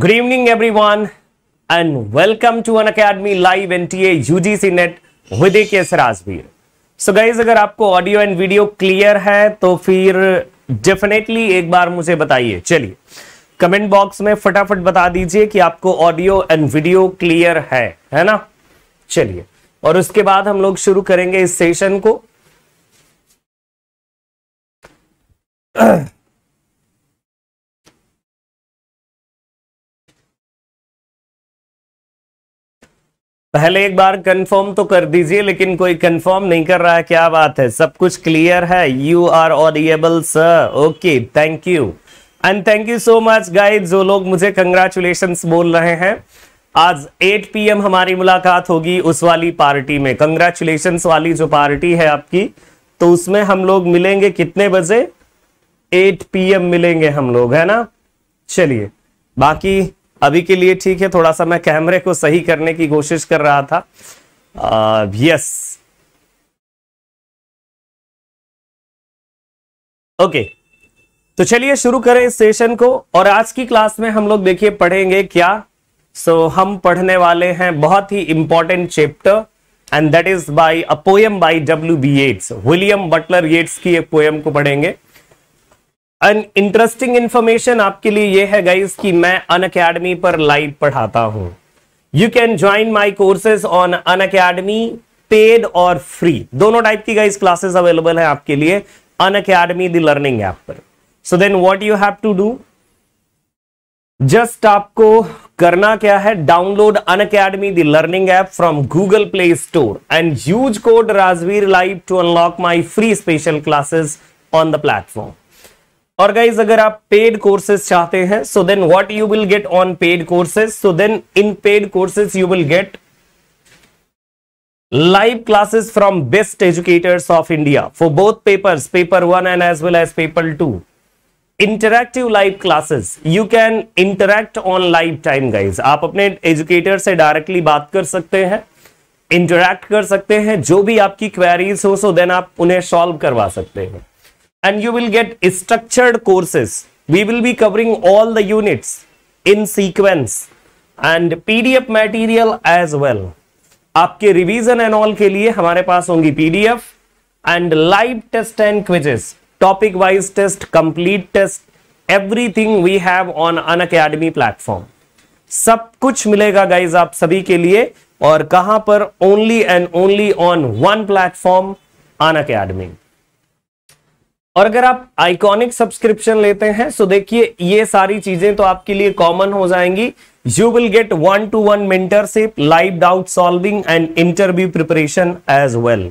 Good evening everyone and welcome to Unacademy live NTA UGC NET with K Rajveer so guys अगर आपको audio and video clear है तो फिर definitely एक बार मुझे बताइए चलिए कमेंट बॉक्स में फटाफट बता दीजिए कि आपको ऑडियो एंड वीडियो क्लियर है है ना चलिए और उसके बाद हम लोग शुरू करेंगे इस सेशन को पहले एक बार कंफर्म तो कर दीजिए लेकिन कोई कंफर्म नहीं कर रहा है क्या बात है सब कुछ क्लियर है you are audible sir okay thank you and thank you so much guide जो लोग मुझे कंग्रेचुलेशन बोल रहे हैं आज 8 पीएम हमारी मुलाकात होगी उस वाली पार्टी में कंग्रेचुलेशन वाली जो पार्टी है आपकी तो उसमें हम लोग मिलेंगे कितने बजे 8 पीएम मिलेंगे हम लोग है ना चलिए बाकी अभी के लिए ठीक है थोड़ा सा मैं कैमरे को सही करने की कोशिश कर रहा था यस ओके तो चलिए शुरू करें इस सेशन को और आज की क्लास में हम लोग देखिए पढ़ेंगे क्या सो so, हम पढ़ने वाले हैं बहुत ही important chapter and that is by a poem by W B Yeats William Butler Yeats की एक पोयम को पढ़ेंगे अन इंटरेस्टिंग इंफॉर्मेशन आपके लिए ये है गाइस कि मैं अन अकेडमी पर लाइव पढ़ाता हूं you can join my courses on Unacademy paid और फ्री दोनों टाइप की गाइस क्लासेस अवेलेबल है आपके लिए Unacademy the learning app पर so then what you have to do just आपको करना क्या है download Unacademy the learning app from Google Play Store and use code Rajveer live to unlock my free special classes on the platform और guys अगर आप paid courses चाहते हैं so then what you will get on paid courses so then in paid courses you will get live classes from best educators of India for both paper paper one and as well as paper two interactive live classes you can interact on live time guys आप अपने educator से directly बात कर सकते हैं interact कर सकते हैं जो भी आपकी क्वेरीज हो सो देन आप उन्हें सॉल्व करवा सकते हैं and you will get structured courses. We will be covering all the units in sequence and PDF material as well. आपके रिवीजन एंड ऑल के लिए हमारे पास होंगी PDF and live test and quizzes topic wise test complete test everything we have on Unacademy platform सब कुछ मिलेगा guys आप सभी के लिए और कहां पर only and only on one platform Unacademy और अगर आप आइकॉनिक सब्सक्रिप्शन लेते हैं सो देखिए ये सारी चीजें तो आपके लिए कॉमन हो जाएंगी you will get one to one mentorship live doubt solving and interview preparation as well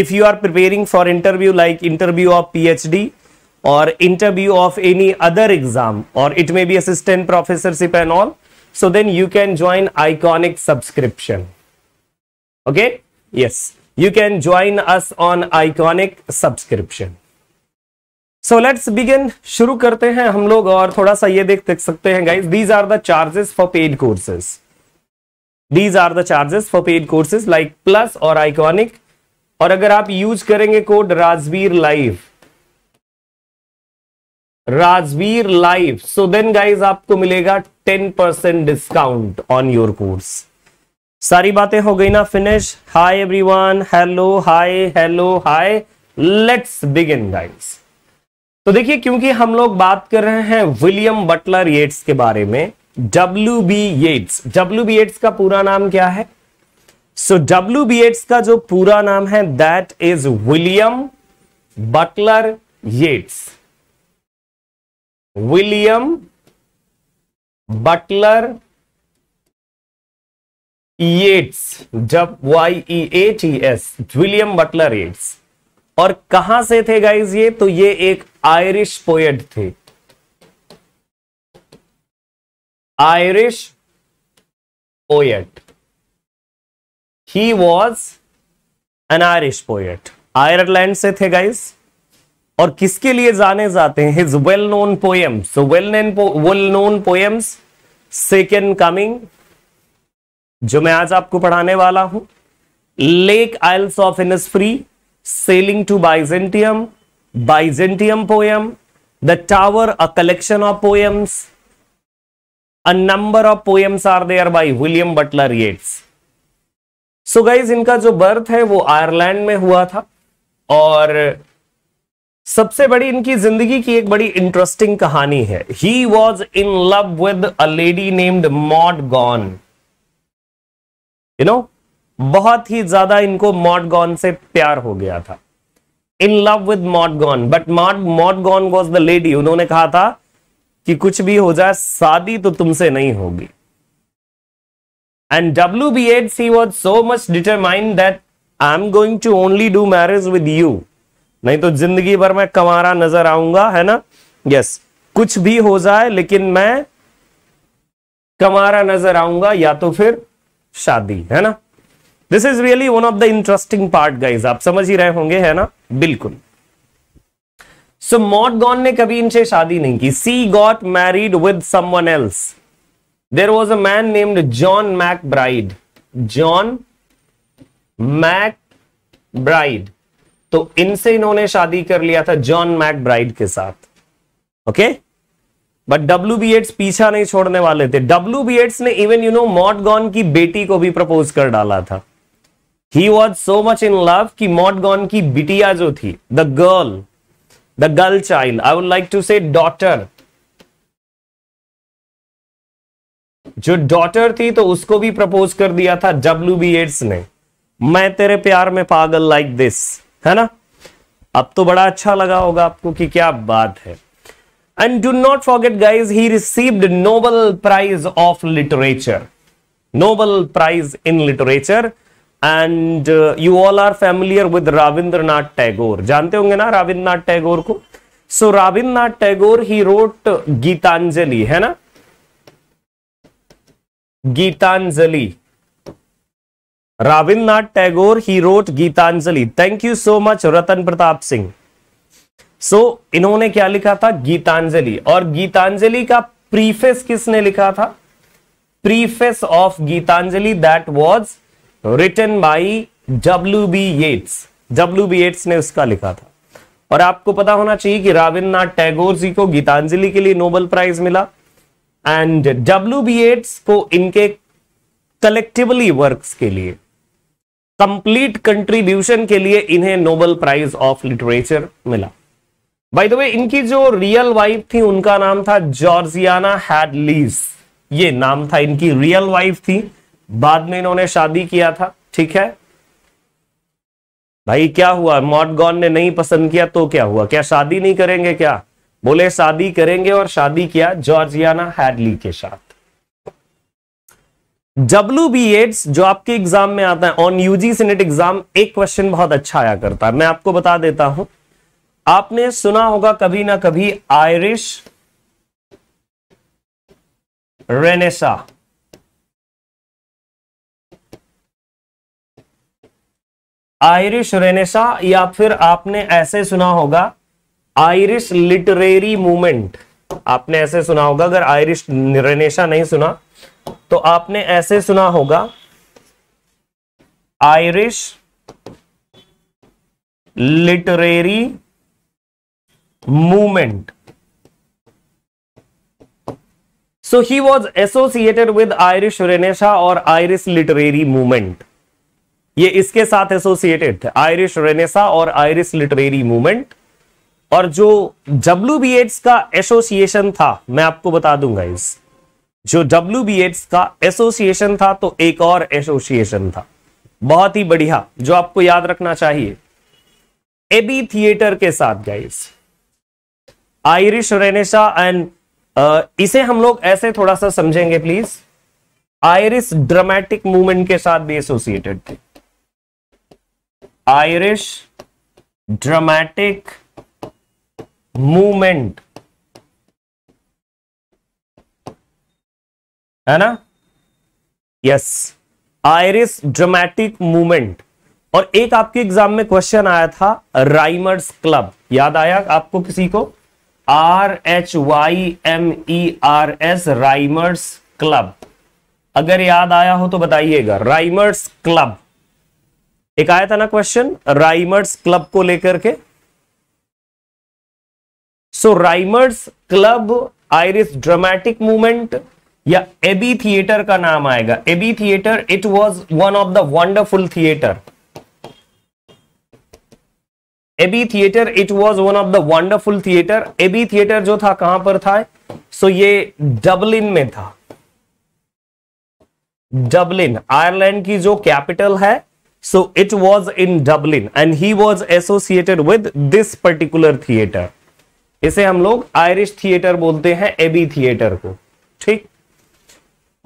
if you are preparing for interview like interview of P और interview of any other exam और it may be assistant professorship and all so then you can join Iconic subscription okay yes you can join us on Iconic subscription so let's begin शुरू करते हैं हम लोग और थोड़ा सा ये देख देख सकते हैं guys these are the charges for paid courses these are the charges for paid courses like plus और आइकॉनिक और अगर आप यूज करेंगे code Rajveer live Rajveer live so then guys आपको मिलेगा ten percent discount on your course सारी बातें हो गई ना finish hi everyone hello hi hello hi let's begin guys तो देखिए क्योंकि हम लोग बात कर रहे हैं विलियम बटलर येट्स के बारे में W B Yeats W B Yeats का पूरा नाम क्या है सो डब्ल्यू बी येट्स का जो पूरा नाम है that is William Butler Yeats William Butler Yeats जब Y E A T S William Butler Yeats और कहां से थे गाइज ये तो ये एक आयरिश पोएट थे Irish poet he was an Irish poet Ireland से थे गाइज और किसके लिए जाने जाते हैं his well known poems well known well known poems second coming जो मैं आज आपको पढ़ाने वाला हूं Lake IELTS of Innisfree free Sailing to Byzantium, Byzantium poem, The Tower, a collection of poems. A number of poems are there by William Butler Yeats. So so guys इनका जो birth है वो आयरलैंड में हुआ था और सबसे बड़ी इनकी जिंदगी की एक बड़ी इंटरेस्टिंग कहानी है he was in love with a lady named Maud Gonne you know बहुत ही ज्यादा इनको मॉडगॉन से प्यार हो गया था in love with Maud Gonne but Maud Maud Gonne was the lady उन्होंने कहा था कि कुछ भी हो जाए शादी तो तुमसे नहीं होगी and W B Yeats was so much determined that I am going to only do marriage with you नहीं तो जिंदगी भर मैं कमारा नजर आऊंगा है ना यस yes. कुछ भी हो जाए लेकिन मैं कमारा नजर आऊंगा या तो फिर शादी है ना this is really one of the interesting part guys आप समझ ही रहे होंगे है ना बिल्कुल सो so, गॉन ने कभी इनसे शादी नहीं की she got married with someone else there was a man named John MacBride John MacBride तो इनसे इन्होंने शादी कर लिया था जॉन मैक ब्राइड के साथ okay but W B Yeats पीछा नहीं छोड़ने वाले थे डब्ल्यू बी एड्स ने इवन यू नो गॉन की बेटी को भी प्रपोज कर डाला था he was so much in love कि मॉडगॉन की बिटिया जो थी the girl the girl child I would like to say daughter जो डॉटर थी तो उसको भी प्रपोज कर दिया था डब्ल्यू बी एड्स ने मैं तेरे प्यार में पागल लाइक दिस है ना अब तो बड़ा अच्छा लगा होगा आपको कि क्या बात है and do not forget guys he received Nobel prize of literature Nobel prize in literature and you all are familiar with Rabindranath Tagore जानते होंगे ना रविंद्रनाथ टैगोर को so Rabindranath Rabindranath Tagore he wrote Gitanjali है ना Gitanjali Rabindranath Tagore he wrote Gitanjali thank you so much Ratan Pratap Singh so so, इन्होंने क्या लिखा था गीतांजलि और गीतांजलि का प्रीफेस किसने लिखा था preface of Gitanjali that was written by W B Yeats W B Yeats ने उसका लिखा था और आपको पता होना चाहिए कि रविन्द्रनाथ टैगोर जी को गीतांजलि के लिए नोबेल प्राइज मिला एंड डब्ल्यू बी एट्स को इनके कलेक्टिवली वर्क्स के लिए कंप्लीट कंट्रीब्यूशन के लिए इन्हें नोबेल प्राइज ऑफ लिटरेचर मिला बाय द वे इनकी जो रियल वाइफ थी उनका नाम था जॉर्जियाना हैडलीस ये नाम था इनकी रियल वाइफ थी बाद में इन्होंने शादी किया था ठीक है भाई क्या हुआ गॉन ने नहीं पसंद किया तो क्या हुआ क्या शादी नहीं करेंगे क्या बोले शादी करेंगे और शादी किया जॉर्जियाना हैडली के साथ डब्ल्यू बी एड्स जो आपके एग्जाम में आता है ऑन यूजी सीनेट एग्जाम एक क्वेश्चन बहुत अच्छा आया करता है मैं आपको बता देता हूं आपने सुना होगा कभी ना कभी आयरिश रेनेसा आयरिश रेनेसा या फिर आपने ऐसे सुना होगा आयरिश लिटरेरी मूवमेंट आपने ऐसे सुना होगा अगर आयरिश रेनेसा नहीं सुना तो आपने ऐसे सुना होगा Irish literary movement so he was associated with Irish renaissance और आयरिश लिटरेरी मूवमेंट ये इसके साथ एसोसिएटेड थे आयरिश रेनेसा और आयरिश लिटरेरी मूवमेंट और जो डब्ल्यू बी एड्स का एसोसिएशन था मैं आपको बता दूंगा इस जो डब्ल्यू बी एड्स का एसोसिएशन था तो एक और एसोसिएशन था बहुत ही बढ़िया जो आपको याद रखना चाहिए एबी थिएटर के साथ गाइस आयरिश रेनेसा एंड इसे हम लोग ऐसे थोड़ा सा समझेंगे प्लीज आयरिश ड्रामेटिक मूवमेंट के साथ भी एसोसिएटेड थे आयरिश ड्रामेटिक मूवमेंट है ना यस आयरिस ड्रामेटिक मूवमेंट और एक आपके एग्जाम में क्वेश्चन आया था राइमर्स क्लब याद आया आपको किसी को R H Y M E R S Rhymers club अगर याद आया हो तो बताइएगा राइमर्स क्लब एक आया था ना क्वेश्चन राइमर्स क्लब को लेकर के so Rhymers club Irish dramatic movement या एबी थिएटर का नाम आएगा Abbey theatre it was one of the wonderful theatre Abbey theatre it was one of the wonderful theatre Abbey theatre जो था कहां पर था सो so, ये डबलिन में था डबलिन आयरलैंड की जो कैपिटल है So it was in Dublin and he was associated with this particular theater. इसे हम लोग आयरिश थिएटर बोलते हैं एबी थिएटर को ठीक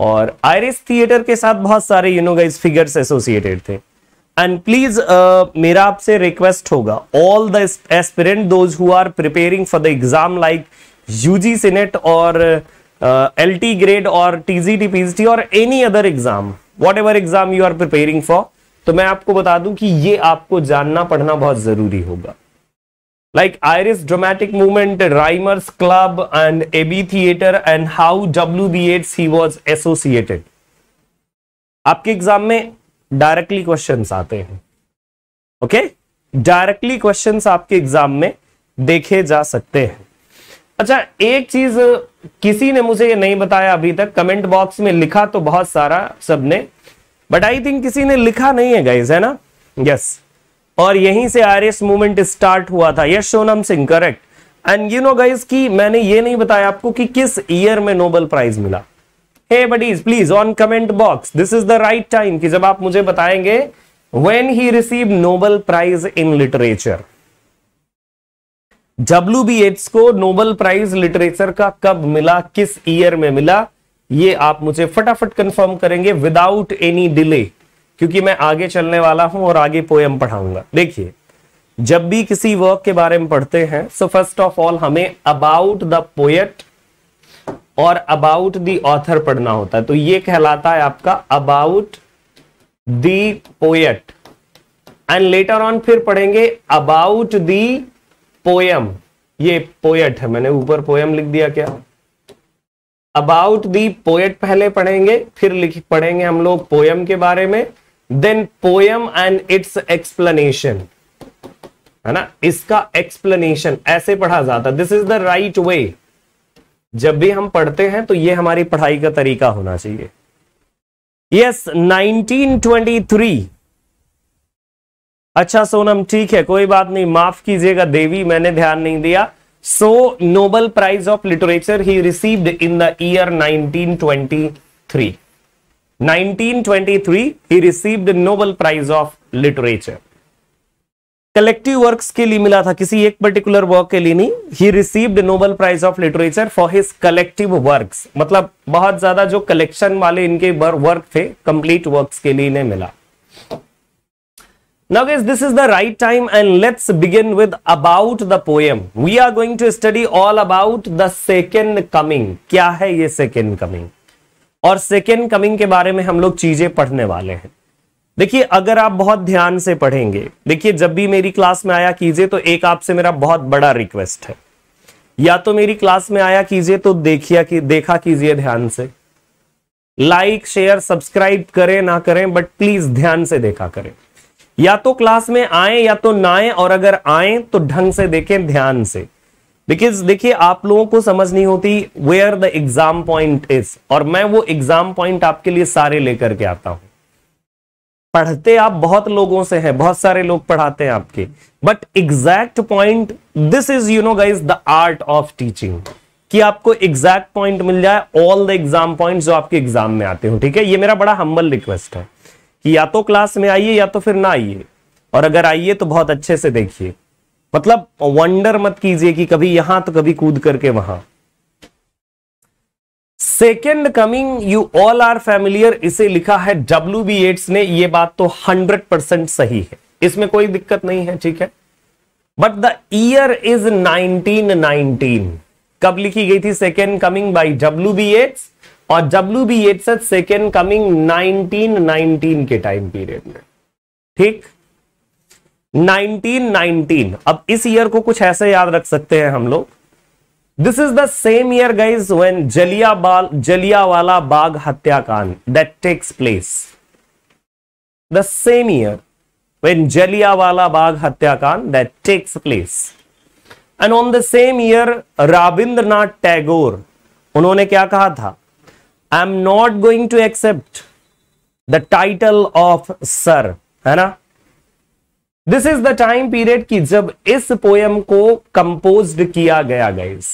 और आयरिश थिएटर के साथ बहुत सारे you know guys figures associated थे एंड प्लीज uh, मेरा आपसे रिक्वेस्ट होगा all the aspirant those who are preparing for the exam like UGC NET और एल टी ग्रेड और टीजीटी पीजीटी और any other exam whatever exam you are preparing for तो मैं आपको बता दूं कि ये आपको जानना पढ़ना बहुत जरूरी होगा dramatic movement Rhymers club and Abbey theatre and how W B wbh सी वॉज एसोसिएटेड आपके एग्जाम में डायरेक्टली क्वेश्चंस आते हैं ओके डायरेक्टली क्वेश्चंस आपके एग्जाम में देखे जा सकते हैं अच्छा एक चीज किसी ने मुझे ये नहीं बताया अभी तक कमेंट बॉक्स में लिखा तो बहुत सारा सबने बट आई थिंक किसी ने लिखा नहीं है गाइज है ना यस yes. और यहीं से आर एस मूवमेंट स्टार्ट हुआ था yes Sonam Singh correct and you know guys की मैंने ये नहीं बताया आपको कि किस ईयर में नोबेल प्राइज मिला hey buddies please on comment box this is the right time कि जब आप मुझे बताएंगे when he receive Nobel prize in literature W B Yeats को नोबल प्राइज लिटरेचर का कब मिला किस ईयर में मिला ये आप मुझे फटाफट कंफर्म करेंगे विदाउट एनी डिले क्योंकि मैं आगे चलने वाला हूं और आगे पोएम पढ़ाऊंगा देखिए जब भी किसी वर्क के बारे में पढ़ते हैं सो फर्स्ट ऑफ ऑल हमें अबाउट द पोएट और अबाउट द ऑथर पढ़ना होता है तो ये कहलाता है आपका about the poet and later on फिर पढ़ेंगे अबाउट द पोएम ये पोएट है मैंने ऊपर पोएम लिख दिया क्या अबाउट दी पोएट पहले पढ़ेंगे फिर लिख पढ़ेंगे हम लोग पोयम के बारे में then poem and its explanation है ना इसका एक्सप्लेनेशन ऐसे पढ़ा जाता this is the right way जब भी हम पढ़ते हैं तो ये हमारी पढ़ाई का तरीका होना चाहिए यस yes, 1923 अच्छा सोनम ठीक है कोई बात नहीं माफ कीजिएगा देवी मैंने ध्यान नहीं दिया So Nobel Prize of Literature he received in the year 1923. 1923 he received Nobel Prize of Literature. Collective works के लिए मिला था किसी एक पर्टिकुलर वर्क के लिए नहीं he received Nobel prize of literature for his collective works मतलब बहुत ज्यादा जो कलेक्शन वाले इनके वर्क थे कंप्लीट वर्क्स के लिए इन्हें मिला Now guys, this is the right time and let's begin with about the poem. We are going to study all about the second coming. क्या है ये second coming? और second coming के बारे में हम लोग चीजें पढ़ने वाले हैं देखिए अगर आप बहुत ध्यान से पढ़ेंगे देखिए जब भी मेरी क्लास में आया कीजिए तो एक आपसे मेरा बहुत बड़ा रिक्वेस्ट है या तो मेरी क्लास में आया कीजिए तो देखिया की, देखा कीजिए ध्यान से लाइक शेयर सब्सक्राइब करें ना करें बट प्लीज ध्यान से देखा करें या तो क्लास में आए या तो ना आए और अगर आए तो ढंग से देखें ध्यान से बिकॉज देखिए आप लोगों को समझ नहीं होती where the exam point is और मैं वो एग्जाम पॉइंट आपके लिए सारे लेकर के आता हूं पढ़ते आप बहुत लोगों से हैं बहुत सारे लोग पढ़ाते हैं आपके but exact point this is you know guys the art of teaching कि आपको एग्जैक्ट पॉइंट मिल जाए ऑल द एग्जाम पॉइंट जो आपके एग्जाम में आते हो ठीक है ये मेरा बड़ा हम्बल रिक्वेस्ट है कि या तो क्लास में आइए या तो फिर ना आइए और अगर आइए तो बहुत अच्छे से देखिए मतलब वंडर मत कीजिए कि कभी यहां तो कभी कूद करके वहां second coming you all are familiar इसे लिखा है डब्ल्यू बी एड्स ने यह बात तो हंड्रेड परसेंट सही है इसमें कोई दिक्कत नहीं है ठीक है बट द ईयर इज 1919 कब लिखी गई थी second coming by W B Yeats और W B Yeats second coming 1919 के टाइम पीरियड में ठीक 1919 अब इस ईयर को कुछ ऐसे याद रख सकते हैं हम लोग this is the same year guys when जलिया बाल जलियावाला बाग हत्याकांड that takes place the same year Jallianwala Bagh हत्याकांड that takes place and on the same year Rabindranath Tagore उन्होंने क्या कहा था I am not going to accept the title of sir है ना this is the time period की जब इस पोयम को कंपोज किया गया गाइस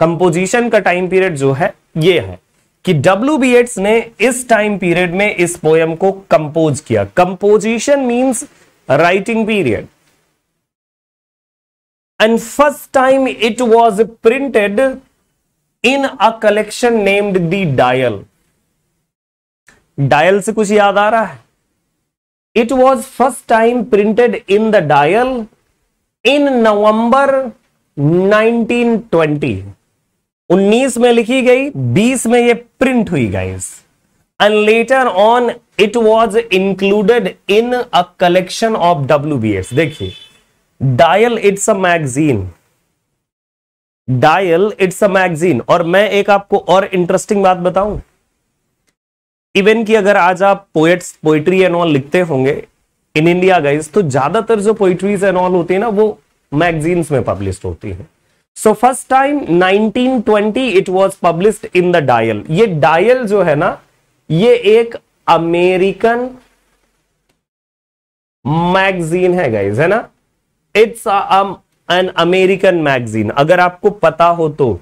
कंपोजिशन का टाइम पीरियड जो है ये है कि डब्ल्यू बी एट्स ने इस टाइम पीरियड में इस पोयम को कंपोज किया composition means writing period and first time it was printed in a collection named the Dial Dial से कुछ याद आ रहा है it was first time printed in the Dial in November 1920 19 में लिखी गई 20 में ये प्रिंट हुई guys and later on it was included in a collection of W B S देखिए Dial it's a magazine Dial it's a magazine और मैं एक आपको और इंटरेस्टिंग बात बताऊं इवन कि अगर आज आप पोएट्स पोइट्री एंड ऑल लिखते होंगे इन इंडिया गाइज तो ज्यादातर जो पोइट्रीज एंड ऑल होती है ना वो मैगजीन्स में पब्लिश होती है so first time 1920 it was published in the Dial ये डायल जो है ना ये एक अमेरिकन मैगजीन है गाइज है ना इट्स एन अमेरिकन मैगजीन अगर आपको पता हो तो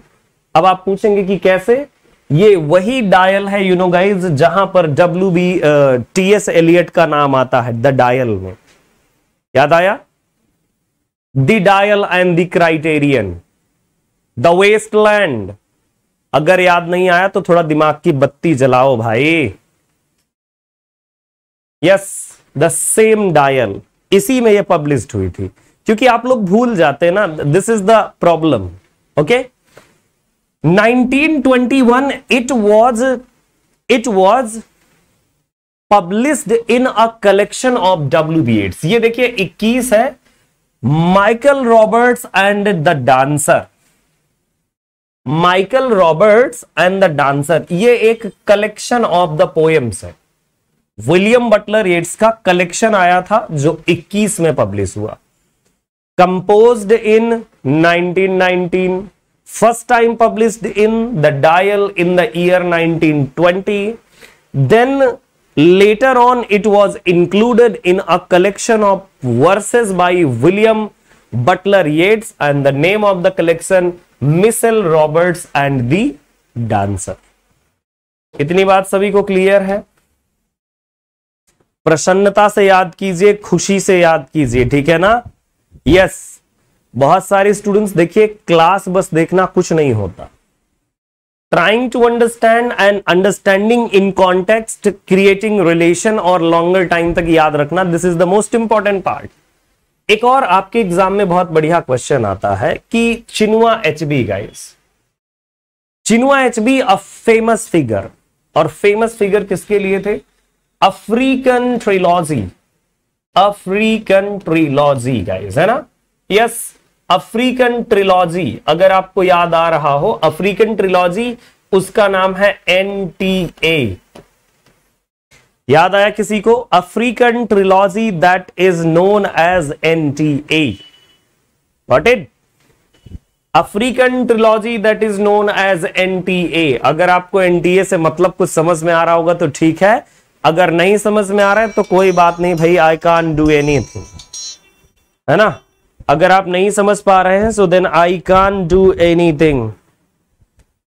अब आप पूछेंगे कि कैसे ये वही डायल है यू नो गाइज जहां पर W B T S Eliot का नाम आता है द डायल में याद आया the Dial and the Criterion the Waste Land अगर याद नहीं आया तो थोड़ा दिमाग की बत्ती जलाओ भाई यस द सेम डायल इसी में ये पब्लिश हुई थी क्योंकि आप लोग भूल जाते हैं ना this is the problem okay 1921 it was it was published in a collection of W B Yeats ये देखिए 21 है Michael Robartes and the dancer Michael Robartes and the dancer ये एक कलेक्शन ऑफ द पोएम्स है William Butler Yeats का collection आया था जो 21 में पब्लिश हुआ composed in 1919 first time published in the dial in the year 1920 then later on it was included in a collection of verses by william butler yeats and the name of the collection Michael Robartes and the dancer इतनी बात सभी को clear है प्रसन्नता से याद कीजिए खुशी से याद कीजिए ठीक है ना यस बहुत सारे स्टूडेंट्स देखिए क्लास बस देखना कुछ नहीं होता trying to understand and understanding in context creating relation और लॉन्गर टाइम तक याद रखना this is the most important part एक और आपके एग्जाम में बहुत बढ़िया क्वेश्चन आता है कि Chinua Achebe guys Chinua Achebe a famous figure और फेमस फिगर किसके लिए थे African trilogy African trilogy guys है ना यस अफ्रीकन ट्रिलॉजी अगर आपको याद आ रहा हो अफ्रीकन ट्रिलॉजी उसका नाम है एन टी ए याद आया किसी को African trilogy that is known as N T A what it African trilogy that is known as N T A अगर आपको एनटीए से मतलब कुछ समझ में आ रहा होगा तो ठीक है अगर नहीं समझ में आ रहा है तो कोई बात नहीं भाई आई कान डू एनी है ना अगर आप नहीं समझ पा रहे हैं so then I can do anything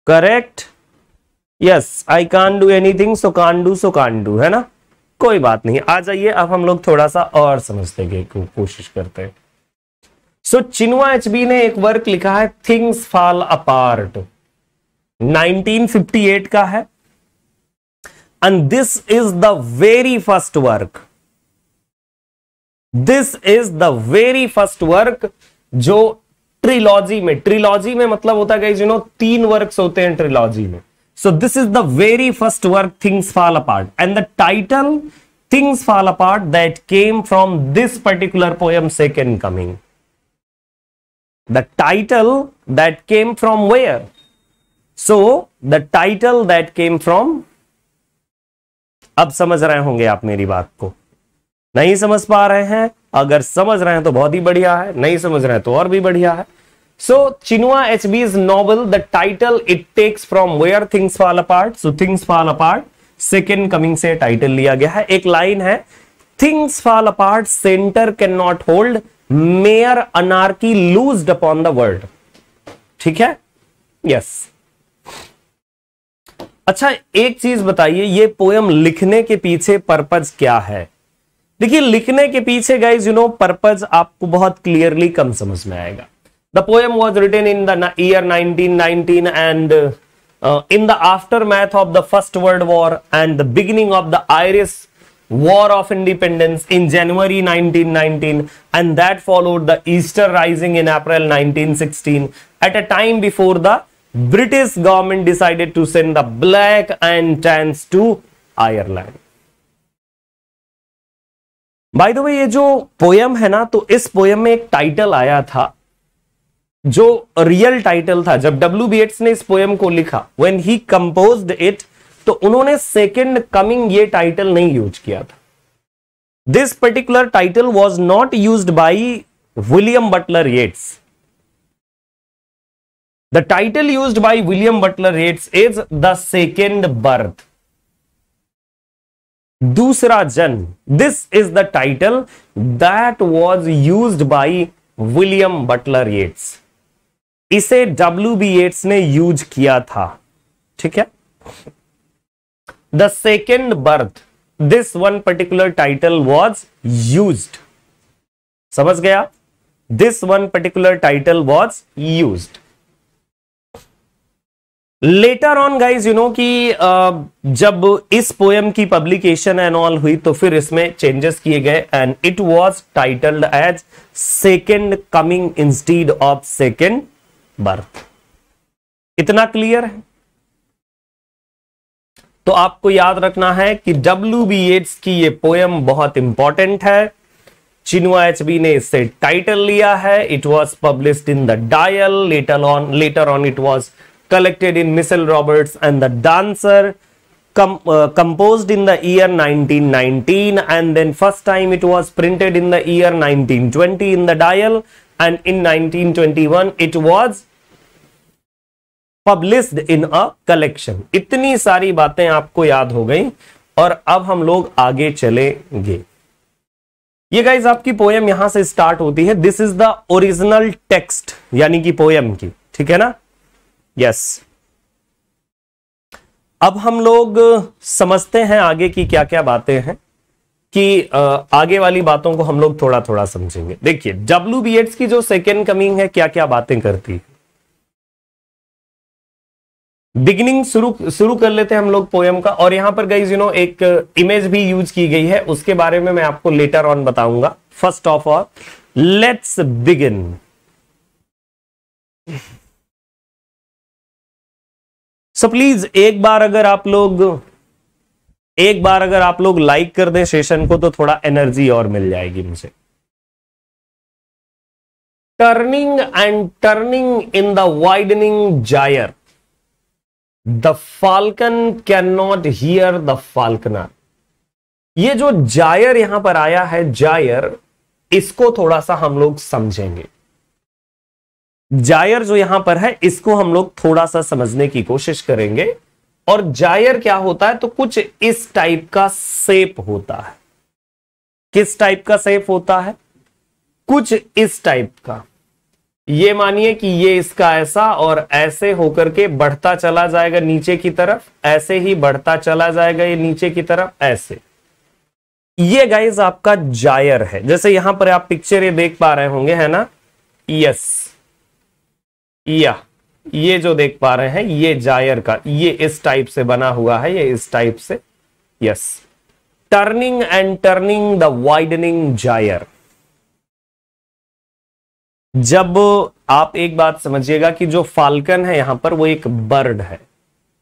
correct yes I can do anything so can do so can do है ना कोई बात नहीं आ जाइए अब हम लोग थोड़ा सा और समझते गए कोशिश करते हैं सो so, चिनुआ बी ने एक वर्क लिखा है थिंग्स फॉल अपार्ट 1958 का है and this is the very first work this is the very first work jo trilogy me. trilogy me matlab hota guys you know teen works hote hain trilogy me. so this is the very first work things fall apart and the title things fall apart that came from this particular poem second coming the title that came from where so the title that came from अब समझ रहे होंगे आप मेरी बात को नहीं समझ पा रहे हैं अगर समझ रहे हैं तो बहुत ही बढ़िया है नहीं समझ रहे हैं तो और भी बढ़िया है so Chinua Achebe's novel the title it takes from where things fall apart so things fall apart second coming से टाइटल लिया गया है एक लाइन है things fall apart centre can not hold mere anarchy loose upon the world ठीक है yes yes. अच्छा एक चीज बताइए ये पोयम लिखने के पीछे पर्पज क्या है देखिए लिखने के पीछे गाइज यू नो पर्पज आपको बहुत क्लियरली कम समझ में आएगा the poem was written in the nineteen 1919 and in the aftermath of the First World War and the beginning of the Irish War of Independence in January 1919 and that followed the Easter Rising in April 1916 at a time before the British government decided to send the Black and Tans to Ireland by the way ये जो poem है ना तो इस poem में एक title आया था जो रियल टाइटल था जब डब्ल्यू बी एट्स ने इस पोयम को लिखा व्हेन ही कंपोज्ड इट तो उन्होंने सेकेंड कमिंग ये टाइटल नहीं यूज किया था this particular title was not use by William Butler Yeats The title used by William Butler Yeats is The Second Birth. दूसरा जन्म this is the title that was use by William Butler Yeats इसे W B Yeats ने use किया था ठीक है the second birth this one particular title was use समझ गया this one particular title was used later on guys you know कि जब इस पोएम की पब्लिकेशन एंड ऑल हुई तो फिर इसमें चेंजेस किए गए and it was titled as second coming instead of second birth इतना क्लियर है तो आपको याद रखना है कि डब्ल्यू बी एड्स की ये पोएम बहुत इंपॉर्टेंट है चिनुआ एच बी ने इससे टाइटल लिया है it was publish in the Dial later on later on it was collected in Missel Roberts and the Dancer, com uh, composed in the year 1919 and then first time it was printed in the year 1920 in the dial and in 1921 it was published in a collection इतनी सारी बातें आपको याद हो गई और अब हम लोग आगे चलेंगे ये गाइज आपकी पोयम यहां से स्टार्ट होती है this is the original text यानी कि पोयम की ठीक है ना यस अब हम लोग समझते हैं आगे की क्या क्या बातें हैं कि आगे वाली बातों को हम लोग थोड़ा थोड़ा समझेंगे देखिए डब्ल्यू बी एड्स की जो सेकेंड कमिंग है क्या क्या बातें करती है बिगिनिंग शुरू शुरू कर लेते हैं हम लोग पोयम का और यहां पर गई यू नो एक इमेज भी यूज की गई है उसके बारे में मैं आपको लेटर ऑन बताऊंगा first of all let's begin so please एक बार अगर आप लोग एक बार अगर आप लोग लाइक कर दें सेशन को तो थोड़ा एनर्जी और मिल जाएगी मुझे turning and turning in the widening gyre the falcon can not hear the falconer ये जो जायर यहां पर आया है जायर इसको थोड़ा सा हम लोग समझेंगे जायर जो यहां पर है इसको हम लोग थोड़ा सा समझने की कोशिश करेंगे और जायर क्या होता है तो कुछ इस टाइप का सेप होता है किस टाइप का सेप होता है कुछ इस टाइप का ये मानिए कि ये इसका ऐसा और ऐसे होकर के बढ़ता चला जाएगा नीचे की तरफ ऐसे ही बढ़ता चला जाएगा ये नीचे की तरफ ऐसे ये गाइज आपका जायर है जैसे यहां पर आप पिक्चर ये देख पा रहे होंगे है ना यस या ये जो देख पा रहे हैं ये जायर का ये इस टाइप से बना हुआ है ये इस टाइप से yes turning and turning the widening gyre जब आप एक बात समझिएगा कि जो फाल्कन है यहां पर वो एक बर्ड है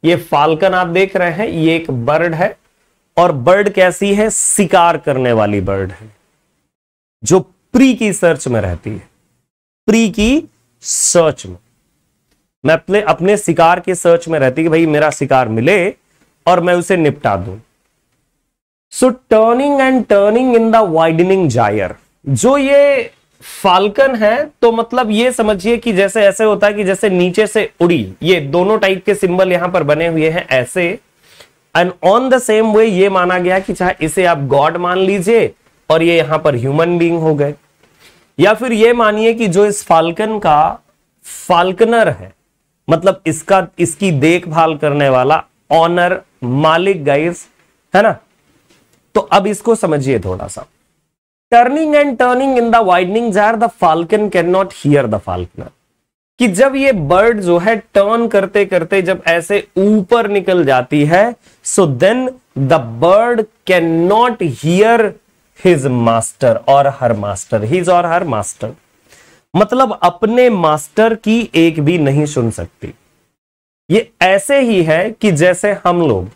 ये फाल्कन आप देख रहे हैं ये एक बर्ड है और बर्ड कैसी है शिकार करने वाली बर्ड है जो प्री की सर्च में रहती है प्री की सर्च में मैं अपने अपने शिकार के सर्च में रहती कि भाई मेरा शिकार मिले और मैं उसे निपटा दू so turning and turning in the widening gyre जो ये फाल्कन है तो मतलब ये समझिए कि जैसे ऐसे होता है कि जैसे नीचे से उड़ी ये दोनों टाइप के सिंबल यहां पर बने हुए हैं ऐसे and on the same way ये माना गया कि चाहे इसे आप गॉड मान लीजिए और ये यहां पर ह्यूमन बींग हो गए या फिर ये मानिए कि जो इस फाल्कन का फाल्कनर है मतलब इसका इसकी देखभाल करने वाला ऑनर मालिक गाइस है ना तो अब इसको समझिए थोड़ा सा turning and turning in the widening gyre the falcon can not hear the falconer कि जब ये बर्ड जो है टर्न करते करते जब ऐसे ऊपर निकल जाती है so then the bird can not hear his master और हर मास्टर हिज और हर मास्टर मतलब अपने मास्टर की एक भी नहीं सुन सकती ये ऐसे ही है कि जैसे हम लोग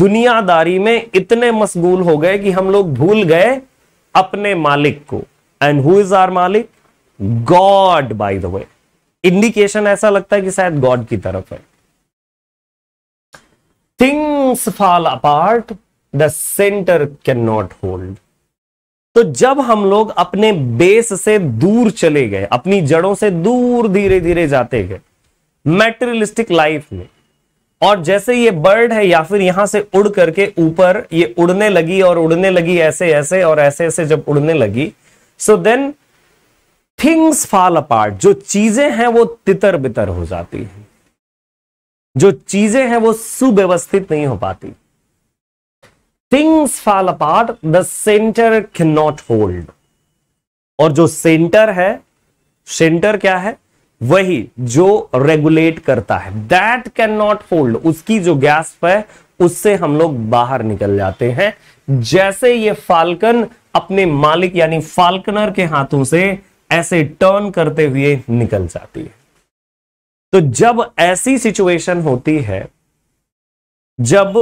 दुनियादारी में इतने मशगूल हो गए कि हम लोग भूल गए अपने मालिक को एंड हु इज आर मालिक God by the way indication ऐसा लगता है कि शायद गॉड की तरफ है things fall apart the centre can not hold तो जब हम लोग अपने बेस से दूर चले गए अपनी जड़ों से दूर धीरे धीरे जाते गए मेटेरियलिस्टिक लाइफ में और जैसे ये बर्ड है या फिर यहां से उड़ करके ऊपर ये उड़ने लगी और उड़ने लगी ऐसे ऐसे और ऐसे ऐसे जब उड़ने लगी so then things fall apart जो चीजें हैं वो तितर बितर हो जाती हैं जो चीजें हैं वो सुव्यवस्थित नहीं हो पाती things fall apart the centre can not hold और जो सेंटर है सेंटर क्या है वही जो रेगुलेट करता है दैट कैन नॉट होल्ड उसकी जो गैस है उससे हम लोग बाहर निकल जाते हैं जैसे ये फाल्कन अपने मालिक यानी फाल्कनर के हाथों से ऐसे टर्न करते हुए निकल जाती है तो जब ऐसी सिचुएशन होती है जब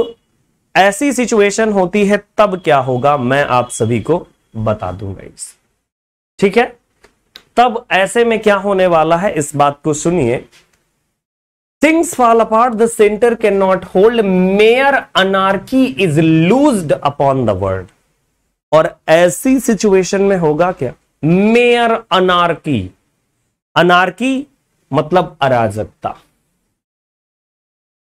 ऐसी सिचुएशन होती है तब क्या होगा मैं आप सभी को बता दूंगा इस ठीक है तब ऐसे में क्या होने वाला है इस बात को सुनिए things fall apart the centre can not hold mere anarchy is loose upon the world और ऐसी सिचुएशन में होगा क्या मेयर अनारकी अनारकी मतलब अराजकता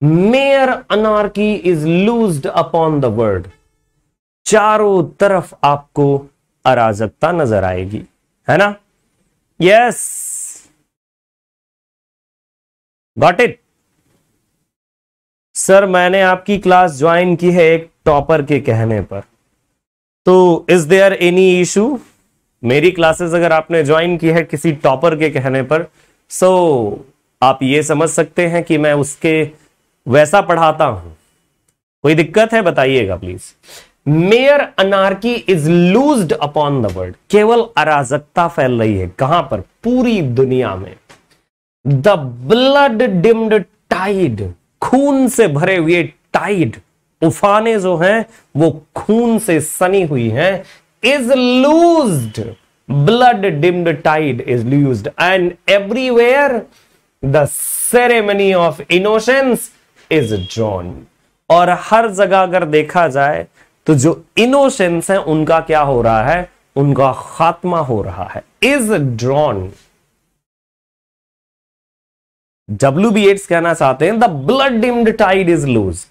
mere anarchy is loose upon the world चारों तरफ आपको अराजकता नजर आएगी है ना यस गॉट इट सर मैंने आपकी क्लास ज्वाइन की है एक टॉपर के कहने पर तो इज देयर एनी इशू मेरी क्लासेस अगर आपने ज्वाइन की है किसी टॉपर के कहने पर सो so, आप ये समझ सकते हैं कि मैं उसके वैसा पढ़ाता हूं कोई दिक्कत है बताइएगा please mere anarchy is loose upon the world केवल अराजकता फैल रही है कहां पर पूरी दुनिया में द ब्लड डिम्ड टाइड खून से भरे हुए टाइड उफाने जो हैं वो खून से सनी हुई हैं is loose blood dimmed tide is loose and everywhere the ceremony of innocence is drowned और हर जगह अगर देखा जाए तो जो इनोसेंस है उनका क्या हो रहा है उनका खात्मा हो रहा है is drowned W B Yeats कहना चाहते हैं the blood dimmed tide is loose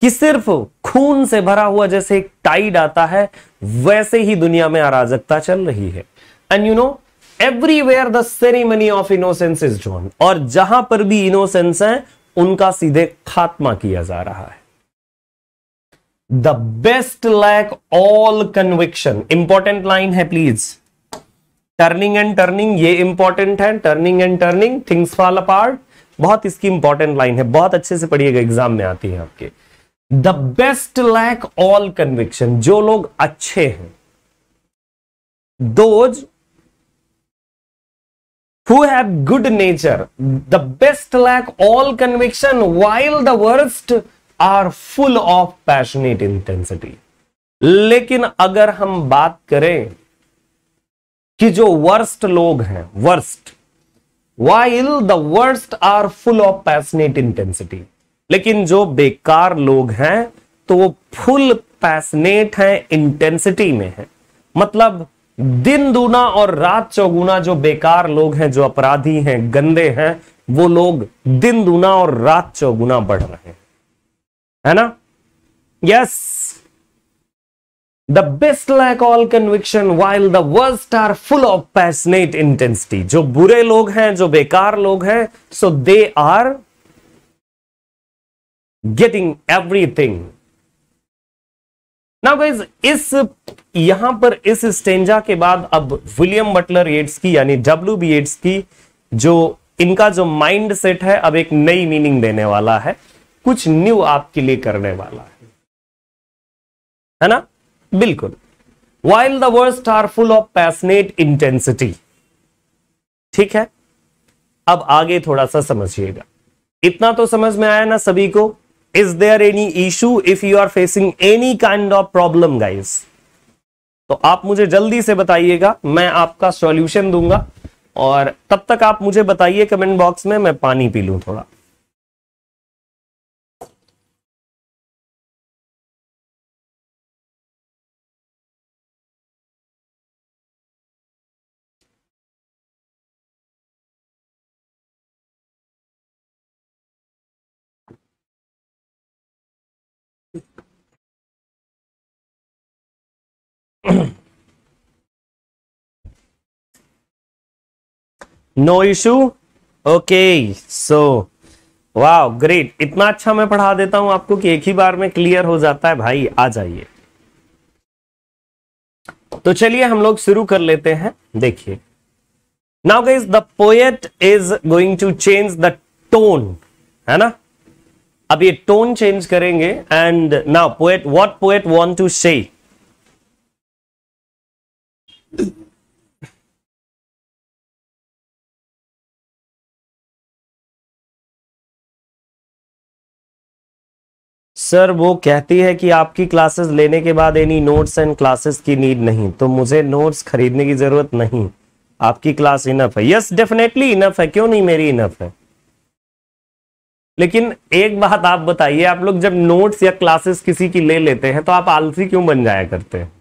कि सिर्फ खून से भरा हुआ जैसे एक टाइड आता है वैसे ही दुनिया में अराजकता चल रही है and you know everywhere the ceremony of innocence is drowned और जहां पर भी इनोसेंस है उनका सीधे खात्मा किया जा रहा है the best lack all conviction important line है प्लीज टर्निंग एंड टर्निंग ये इंपॉर्टेंट है turning and turning things fall apart बहुत इसकी इंपॉर्टेंट लाइन है बहुत अच्छे से पढ़िएगा एग्जाम में आती है आपके the best lack all conviction जो लोग अच्छे हैं those who have good nature the best lack all conviction while the worst are full of passionate intensity लेकिन अगर हम बात करें कि जो वर्स्ट लोग हैं worst while the worst are full of passionate intensity लेकिन जो बेकार लोग हैं तो वो फुल पैसनेट हैं इंटेंसिटी में है मतलब दिन दूना और रात चौगुना जो बेकार लोग हैं जो अपराधी हैं गंदे हैं वो लोग दिन दूना और रात चौगुना बढ़ रहे हैं है ना yes the best lack all conviction while the worst are full of passionate intensity जो बुरे लोग हैं जो बेकार लोग हैं so they are getting everything now guys इस यहां पर इस स्टेंजा के बाद अब विलियम बटलर एड्स की यानी डब्ल्यू बी एड्स की जो इनका जो माइंड सेट है अब एक नई मीनिंग देने वाला है कुछ न्यू आपके लिए करने वाला है है ना बिल्कुल while the worst are full of passionate intensity ठीक है अब आगे थोड़ा सा समझिएगा इतना तो समझ में आया ना सभी को is there any issue if you are facing any kind of problem guys तो आप मुझे जल्दी से बताइएगा मैं आपका सॉल्यूशन दूंगा और तब तक आप मुझे बताइए कमेंट बॉक्स में मैं पानी पी लूं थोड़ा नो इशू ओके सो वाह ग्रेट इतना अच्छा मैं पढ़ा देता हूं आपको कि एक ही बार में क्लियर हो जाता है भाई आ जाइए तो चलिए हम लोग शुरू कर लेते हैं देखिए now guys the poet is going to change the tone है ना अब ये टोन चेंज करेंगे and now poet what poet want to say sir वो कहती है कि आपकी क्लासेस लेने के बाद एनी नोट्स एंड क्लासेस की नीड नहीं तो मुझे नोट्स खरीदने की जरूरत नहीं आपकी क्लास इनफ है यस डेफिनेटली इनफ है क्यों नहीं मेरी इनफ है लेकिन एक बात आप बताइए आप लोग जब नोट्स या क्लासेस किसी की ले लेते हैं तो आप आलसी क्यों बन जाया करते हैं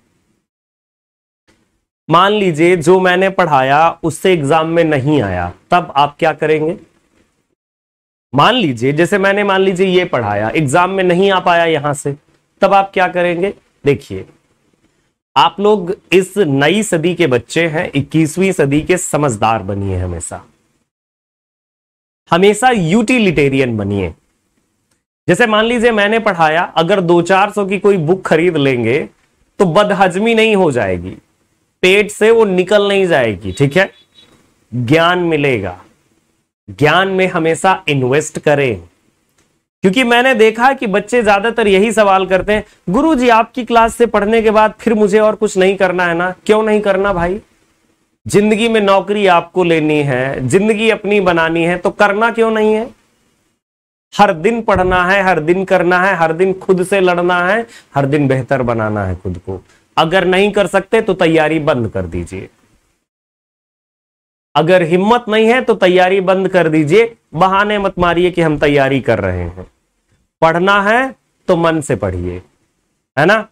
मान लीजिए जो मैंने पढ़ाया उससे एग्जाम में नहीं आया तब आप क्या करेंगे मान लीजिए जैसे मैंने मान लीजिए ये पढ़ाया एग्जाम में नहीं आ पाया यहां से तब आप क्या करेंगे देखिए आप लोग इस नई सदी के बच्चे हैं 21वीं सदी के समझदार बनिए हमेशा हमेशा यूटिलिटेरियन बनिए जैसे मान लीजिए मैंने पढ़ाया अगर दो चार सौ की कोई बुक खरीद लेंगे तो बदहजमी नहीं हो जाएगी पेट से वो निकल नहीं जाएगी ठीक है ज्ञान मिलेगा ज्ञान में हमेशा इन्वेस्ट करें क्योंकि मैंने देखा कि बच्चे ज्यादातर यही सवाल करते हैं गुरु जी आपकी क्लास से पढ़ने के बाद फिर मुझे और कुछ नहीं करना है ना क्यों नहीं करना भाई जिंदगी में नौकरी आपको लेनी है जिंदगी अपनी बनानी है तो करना क्यों नहीं है हर दिन पढ़ना है हर दिन करना है हर दिन खुद से लड़ना है हर दिन बेहतर बनाना है खुद को अगर नहीं कर सकते तो तैयारी बंद कर दीजिए अगर हिम्मत नहीं है तो तैयारी बंद कर दीजिए बहाने मत मारिए कि हम तैयारी कर रहे हैं पढ़ना है तो मन से पढ़िए है ना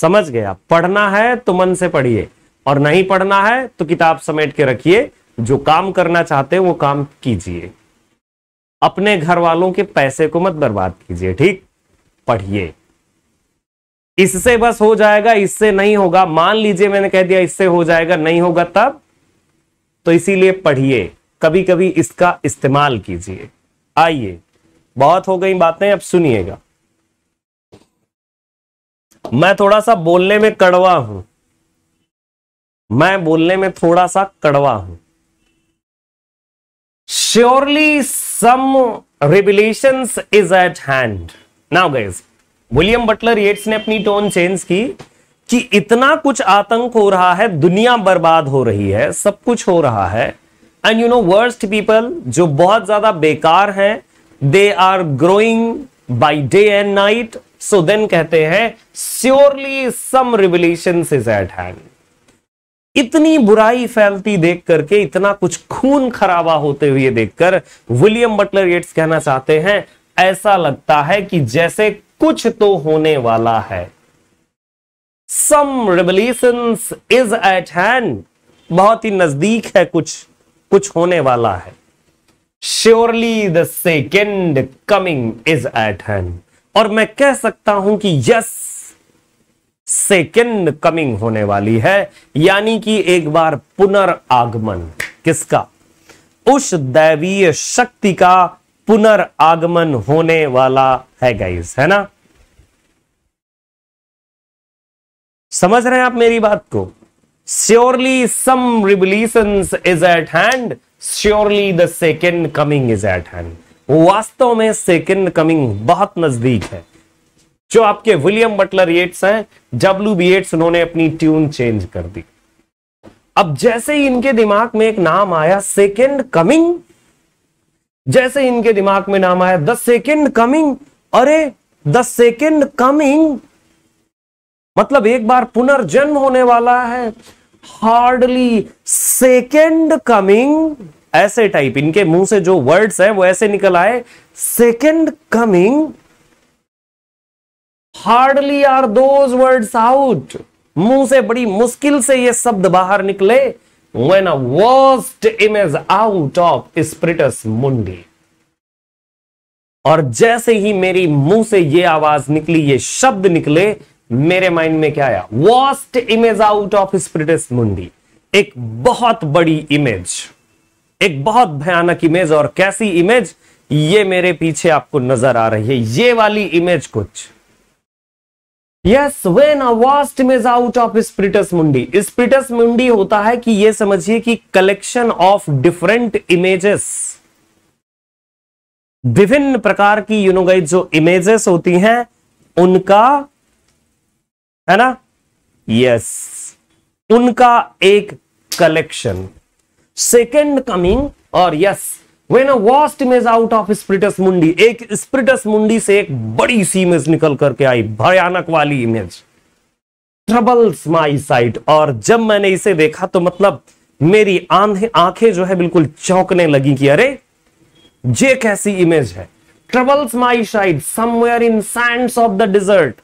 समझ गया पढ़ना है तो मन से पढ़िए और नहीं पढ़ना है तो किताब समेट के रखिए जो काम करना चाहते हैं वो काम कीजिए अपने घर वालों के पैसे को मत बर्बाद कीजिए ठीक पढ़िए इससे बस हो जाएगा इससे नहीं होगा मान लीजिए मैंने कह दिया इससे हो जाएगा नहीं होगा तब तो इसीलिए पढ़िए कभी कभी इसका इस्तेमाल कीजिए आइए बहुत हो गई बातें अब सुनिएगा मैं थोड़ा सा बोलने में कड़वा हूं मैं बोलने में थोड़ा सा कड़वा हूं surely some revelation is at hand now guys William Butler Yeats ने अपनी टोन चेंज की कि इतना कुछ आतंक हो रहा है दुनिया बर्बाद हो रही है सब कुछ हो रहा है and you know worst people जो बहुत ज्यादा बेकार हैं they are growing by day and night so then कहते हैं surely some revelation is at hand इतनी बुराई फैलती देख करके इतना कुछ खून खराबा होते हुए देखकर विलियम बटलर येट्स कहना चाहते हैं ऐसा लगता है कि जैसे कुछ तो होने वाला है some revolution is at hand बहुत ही नजदीक है कुछ कुछ होने वाला है surely the second coming is at hand और मैं कह सकता हूं कि यस सेकेंड कमिंग होने वाली है यानी कि एक बार पुनर्आगमन किसका उस दैवीय शक्ति का पुनर्आगमन होने वाला है गाइस है ना समझ रहे हैं आप मेरी बात को surely some revolution is at hand surely the second coming is at hand वास्तव में सेकेंड कमिंग बहुत नजदीक है जो आपके विलियम बटलर येट्स हैं डब्ल्यू बी एट्स उन्होंने अपनी ट्यून चेंज कर दी अब जैसे ही इनके दिमाग में एक नाम आया सेकेंड कमिंग जैसे इनके दिमाग में नाम आया द सेकेंड कमिंग अरे द सेकेंड कमिंग मतलब एक बार पुनर्जन्म होने वाला है हार्डली सेकेंड कमिंग ऐसे टाइप इनके मुंह से जो वर्ड्स हैं वो ऐसे निकल आए second coming hardly are those words out मुंह से बड़ी मुश्किल से ये शब्द बाहर निकले when a worst image out of Spiritus Mundi और जैसे ही मेरी मुंह से ये आवाज निकली ये शब्द निकले मेरे माइंड में क्या आया worst image out of Spiritus Mundi एक बहुत बड़ी इमेज एक बहुत भयानक इमेज और कैसी इमेज ये मेरे पीछे आपको नजर आ रही है ये वाली इमेज कुछ yes when a vast out of Spiritus Mundi Spiritus मुंडी होता है कि ये समझिए कि कलेक्शन ऑफ डिफरेंट इमेजेस विभिन्न प्रकार की यू जो इमेजेस होती हैं उनका है ना यस yes. उनका एक कलेक्शन सेकेंड कमिंग और yes When a vast image out of Spiritus Mundi एक स्प्रिटस Mundi से एक बड़ी सी इमेज निकल करके आई भयानक वाली इमेज ट्रबल्स माई साइट और जब मैंने इसे देखा तो मतलब मेरी आंखें जो है बिल्कुल चौंकने लगी कि अरे ये कैसी इमेज है troubles my sight somewhere in sand of the desert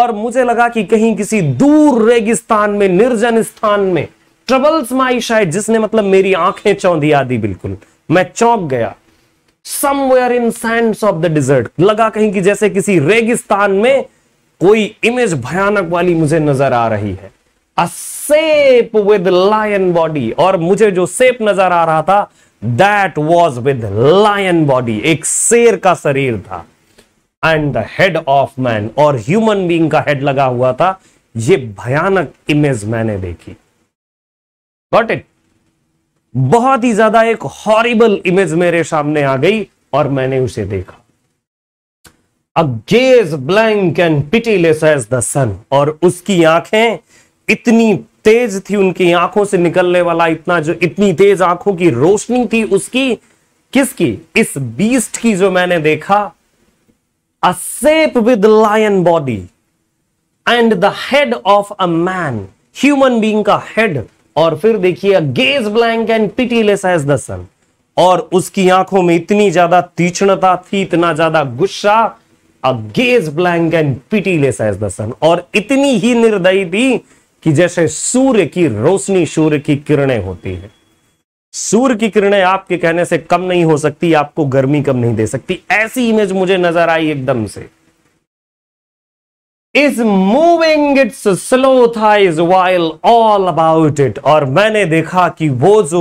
और मुझे लगा कि कहीं किसी दूर रेगिस्तान में निर्जन स्थान में ट्रबल्स माई साइट जिसने मतलब मेरी आंखें चौंधिया दी बिल्कुल मैं चौंक गया somewhere in sands of the desert लगा कहीं कि जैसे किसी रेगिस्तान में कोई इमेज भयानक वाली मुझे नजर आ रही है अप विद लायन बॉडी और मुझे जो सेप नजर आ रहा था that was with lion body एक शेर का शरीर था and the head of man और ह्यूमन बींग का हेड लगा हुआ था ये भयानक इमेज मैंने देखी गॉट इट बहुत ही ज्यादा एक हॉरिबल इमेज मेरे सामने आ गई और मैंने उसे देखा a gaze blank and pitiless as the sun और उसकी आंखें इतनी तेज थी उनकी आंखों से निकलने वाला इतना जो इतनी तेज आंखों की रोशनी थी उसकी किसकी इस बीस्ट की जो मैंने देखा a shape with lion body and the head of a man human being का हेड और फिर देखिए gaze blank and pitiless as the sun और उसकी आंखों में इतनी ज्यादा तीक्ष्णता थी इतना ज्यादा गुस्सा gaze blank and pitiless as the sun और इतनी ही निर्दयी थी कि जैसे सूर्य की रोशनी सूर्य की किरणें होती है सूर्य की किरणें आपके कहने से कम नहीं हो सकती आपको गर्मी कम नहीं दे सकती ऐसी इमेज मुझे नजर आई एकदम से is moving its slow thighs while all about it और मैंने देखा कि वो जो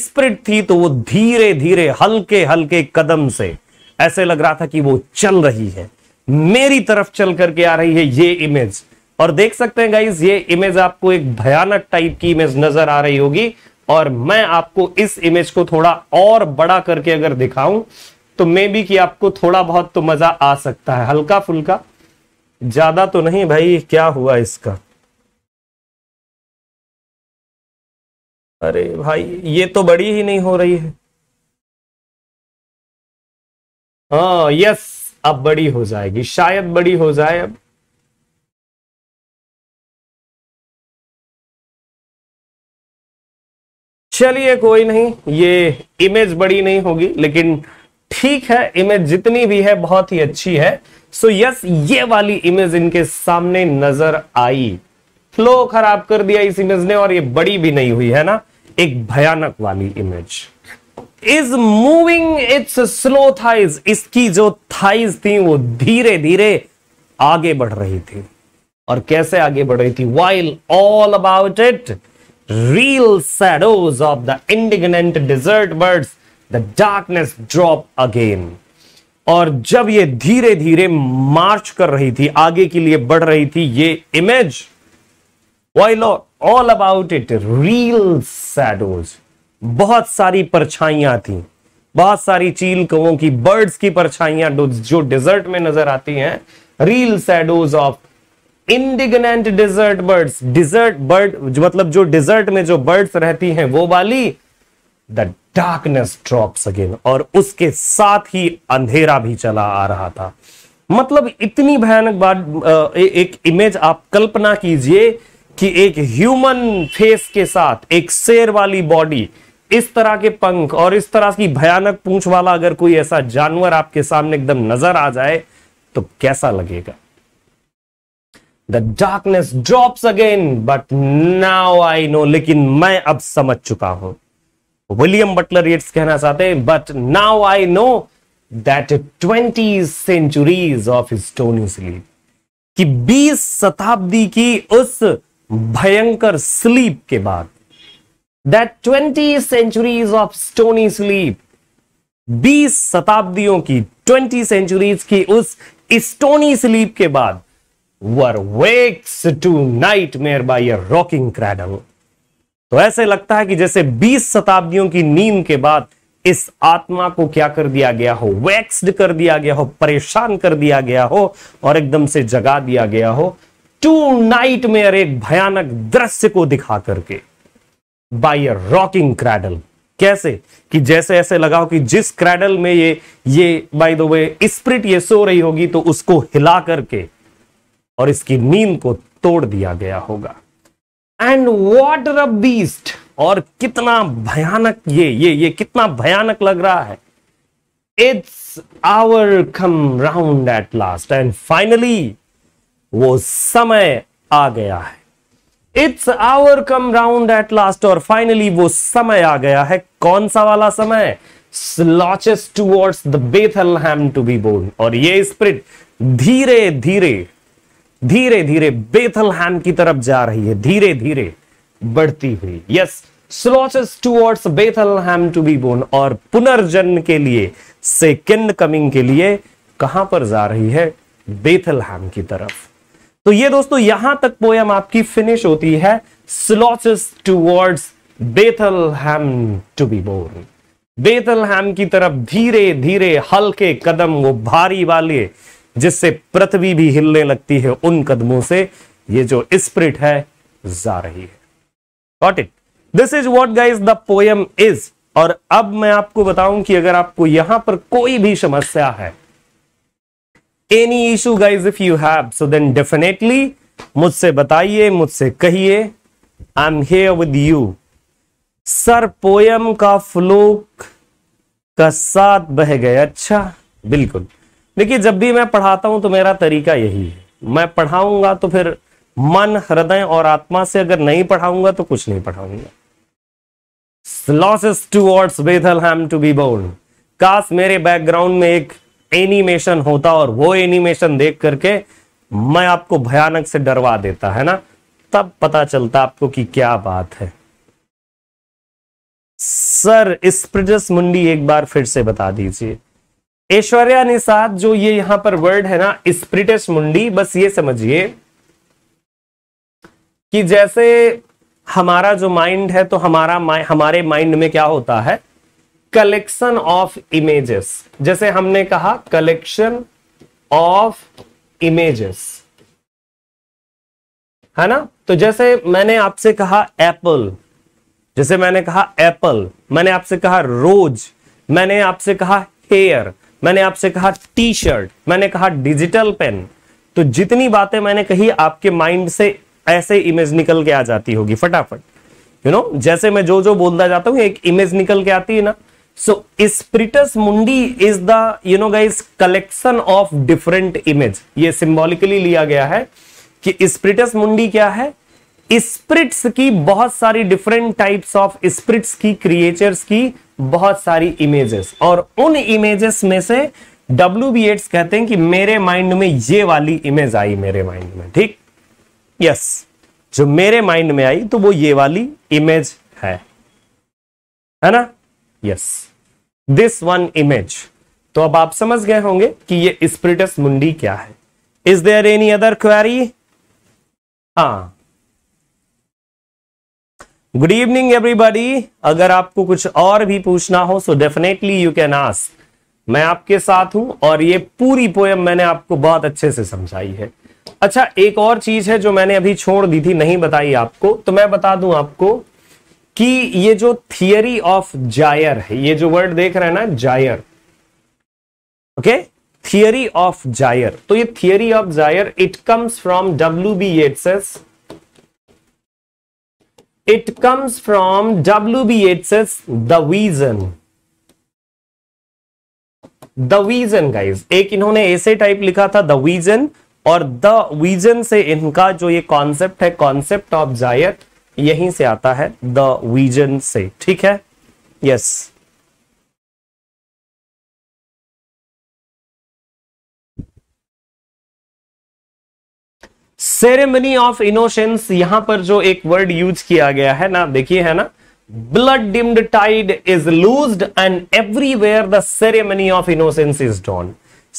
स्प्रिट थी तो वो धीरे धीरे हल्के हल्के कदम से ऐसे लग रहा था कि वो चल रही है मेरी तरफ चल करके आ रही है ये इमेज और देख सकते हैं गाइज ये इमेज आपको एक भयानक टाइप की इमेज नजर आ रही होगी और मैं आपको इस इमेज को थोड़ा और बड़ा करके अगर दिखाऊं तो मे बी कि आपको थोड़ा बहुत तो मजा आ सकता है हल्का फुल्का ज्यादा तो नहीं भाई क्या हुआ इसका अरे भाई ये तो बड़ी ही नहीं हो रही है हाँ यस अब बड़ी हो जाएगी शायद बड़ी हो जाए अब चलिए कोई नहीं ये इमेज बड़ी नहीं होगी लेकिन ठीक है इमेज जितनी भी है बहुत ही अच्छी है सो so, यस yes, ये वाली इमेज इनके सामने नजर आई फ्लो खराब कर दिया इस इमेज ने और ये बड़ी भी नहीं हुई है ना एक भयानक वाली image is moving its slow thighs इसकी जो थाइज थी वो धीरे धीरे आगे बढ़ रही थी और कैसे आगे बढ़ रही थी while all about it reel shadows of the indignant desert birds the darkness drop again और जब ये धीरे धीरे मार्च कर रही थी आगे के लिए बढ़ रही थी ये image while all about it reel shadows बहुत सारी परछाइयां थी बहुत सारी चील कवों की बर्ड्स की परछाइयां जो डिजर्ट में नजर आती हैं reel shadows of indignant desert birds desert bird मतलब जो डिजर्ट में जो बर्ड्स रहती हैं वो वाली द डार्कनेस ड्रॉप्स अगेन और उसके साथ ही अंधेरा भी चला आ रहा था मतलब इतनी भयानक बात एक इमेज आप कल्पना कीजिए कि एक ह्यूमन फेस के साथ एक शेर वाली बॉडी इस तरह के पंख और इस तरह की भयानक पूंछ वाला अगर कोई ऐसा जानवर आपके सामने एकदम नजर आ जाए तो कैसा लगेगा the darkness drops again but now I know लेकिन मैं अब समझ चुका हूं विलियम बटलर येट्स कहना चाहते हैं but now I know that twenty centuries of stony sleep कि 20 शताब्दी की उस भयंकर स्लीप के बाद that twenty centuries of stony sleep 20 शताब्दियों की 20 सेंचुरीज की उस स्टोनी स्लीप के बाद were vexed to nightmare by a rocking cradle तो ऐसे लगता है कि जैसे 20 शताब्दियों की नींद के बाद इस आत्मा को क्या कर दिया गया हो वैक्सड कर दिया गया हो परेशान कर दिया गया हो और एकदम से जगा दिया गया हो टू नाइट में एक भयानक दृश्य को दिखा करके बाई अ रॉकिंग क्रैडल कैसे कि जैसे ऐसे लगा हो कि जिस क्रैडल में ये ये बाई दो वे स्प्रिट ये सो रही होगी तो उसको हिला करके और इसकी नींद को तोड़ दिया गया होगा एंड वॉट अ बीस्ट और कितना भयानक ये ये ये कितना भयानक लग रहा है it's hour come round at last and finally वो समय आ गया है it's hour come round at last और फाइनली वो समय आ गया है कौन सा वाला समय slouches towards the Bethlehem to be born और ये स्प्रिट धीरे धीरे धीरे धीरे बेथलहैम की तरफ जा रही है धीरे धीरे बढ़ती हुई yes slouches towards Bethlehem to be born और पुनर्जन्म के लिए सेकेंड कमिंग के लिए कहां पर जा रही है बेथलहैम की तरफ तो ये दोस्तों यहां तक पोयम आपकी फिनिश होती है slouches towards Bethlehem to be born Bethlehem की तरफ धीरे धीरे हल्के कदम वो भारी वाले जिससे पृथ्वी भी हिलने लगती है उन कदमों से ये जो स्प्रिट है जा रही है what it this is what guys the poem is और अब मैं आपको बताऊं कि अगर आपको यहां पर कोई भी समस्या है any issue guys if you have so then definitely मुझसे बताइए मुझसे कहिए I am here with you sir poem का फ्लोक का साथ बह गया अच्छा बिल्कुल देखिए जब भी मैं पढ़ाता हूं तो मेरा तरीका यही है मैं पढ़ाऊंगा तो फिर मन हृदय और आत्मा से अगर नहीं पढ़ाऊंगा तो कुछ नहीं पढ़ाऊंगा slouches towards Bethlehem to be born काश मेरे बैकग्राउंड में एक एनिमेशन होता और वो एनिमेशन देख करके मैं आपको भयानक से डरवा देता है ना तब पता चलता आपको कि क्या बात है सर स्प्रिजस मुंडी एक बार फिर से बता दीजिए ऐश्वर्या निषाद जो ये यहां पर वर्ड है ना स्प्रिटिश मुंडी बस ये समझिए कि जैसे हमारा जो माइंड है तो हमारा हमारे माइंड में क्या होता है कलेक्शन ऑफ इमेजेस जैसे हमने कहा कलेक्शन ऑफ इमेजेस है ना तो जैसे मैंने आपसे कहा एप्पल जैसे मैंने कहा एप्पल मैंने आपसे कहा रोज मैंने आपसे कहा हेयर मैंने आपसे कहा टी शर्ट मैंने कहा डिजिटल पेन तो जितनी बातें मैंने कही आपके माइंड से ऐसे इमेज निकल के आ जाती होगी फटाफट यू you नो know, जैसे मैं जो जो बोलता जाता हूं एक इमेज निकल के आती है ना so spiritus mundi is the you know guys collection of different image ये सिंबॉलिकली लिया गया है कि स्प्रिटस मुंडी क्या है स्प्रिट्स की बहुत सारी डिफरेंट टाइप्स ऑफ स्प्रिट्स की क्रिएचर्स की बहुत सारी इमेजेस और उन इमेजेस में से डब्ल्यू बी एट्स कहते हैं कि मेरे माइंड में ये वाली इमेज आई मेरे माइंड में ठीक यस जो मेरे माइंड में आई तो वो ये वाली इमेज है है ना यस दिस वन इमेज तो अब आप समझ गए होंगे कि ये स्प्रिटस मुंडी क्या है is there any other query हाँ गुड इवनिंग एवरीबॉडी अगर आपको कुछ और भी पूछना हो so definitely you can ask मैं आपके साथ हूं और ये पूरी पोयम मैंने आपको बहुत अच्छे से समझाई है अच्छा एक और चीज है जो मैंने अभी छोड़ दी थी नहीं बताई आपको तो मैं बता दूं आपको कि ये जो थियरी ऑफ जायर है ये जो वर्ड देख रहे हैं ना gyre okay theory of gyre तो ये theory of gyre it comes from W B Yeats it comes from W B H S the vision the vision guys एक इन्होंने ऐसे टाइप लिखा था द वीजन और द वीजन से इनका जो ये कॉन्सेप्ट है कॉन्सेप्ट ऑफ जायत यहीं से आता है द वीजन से ठीक है yes yes. Ceremony of innocence यहां पर जो एक वर्ड यूज किया गया है ना देखिए है ना blood dimmed tide is loose and everywhere the ceremony of innocence is drowned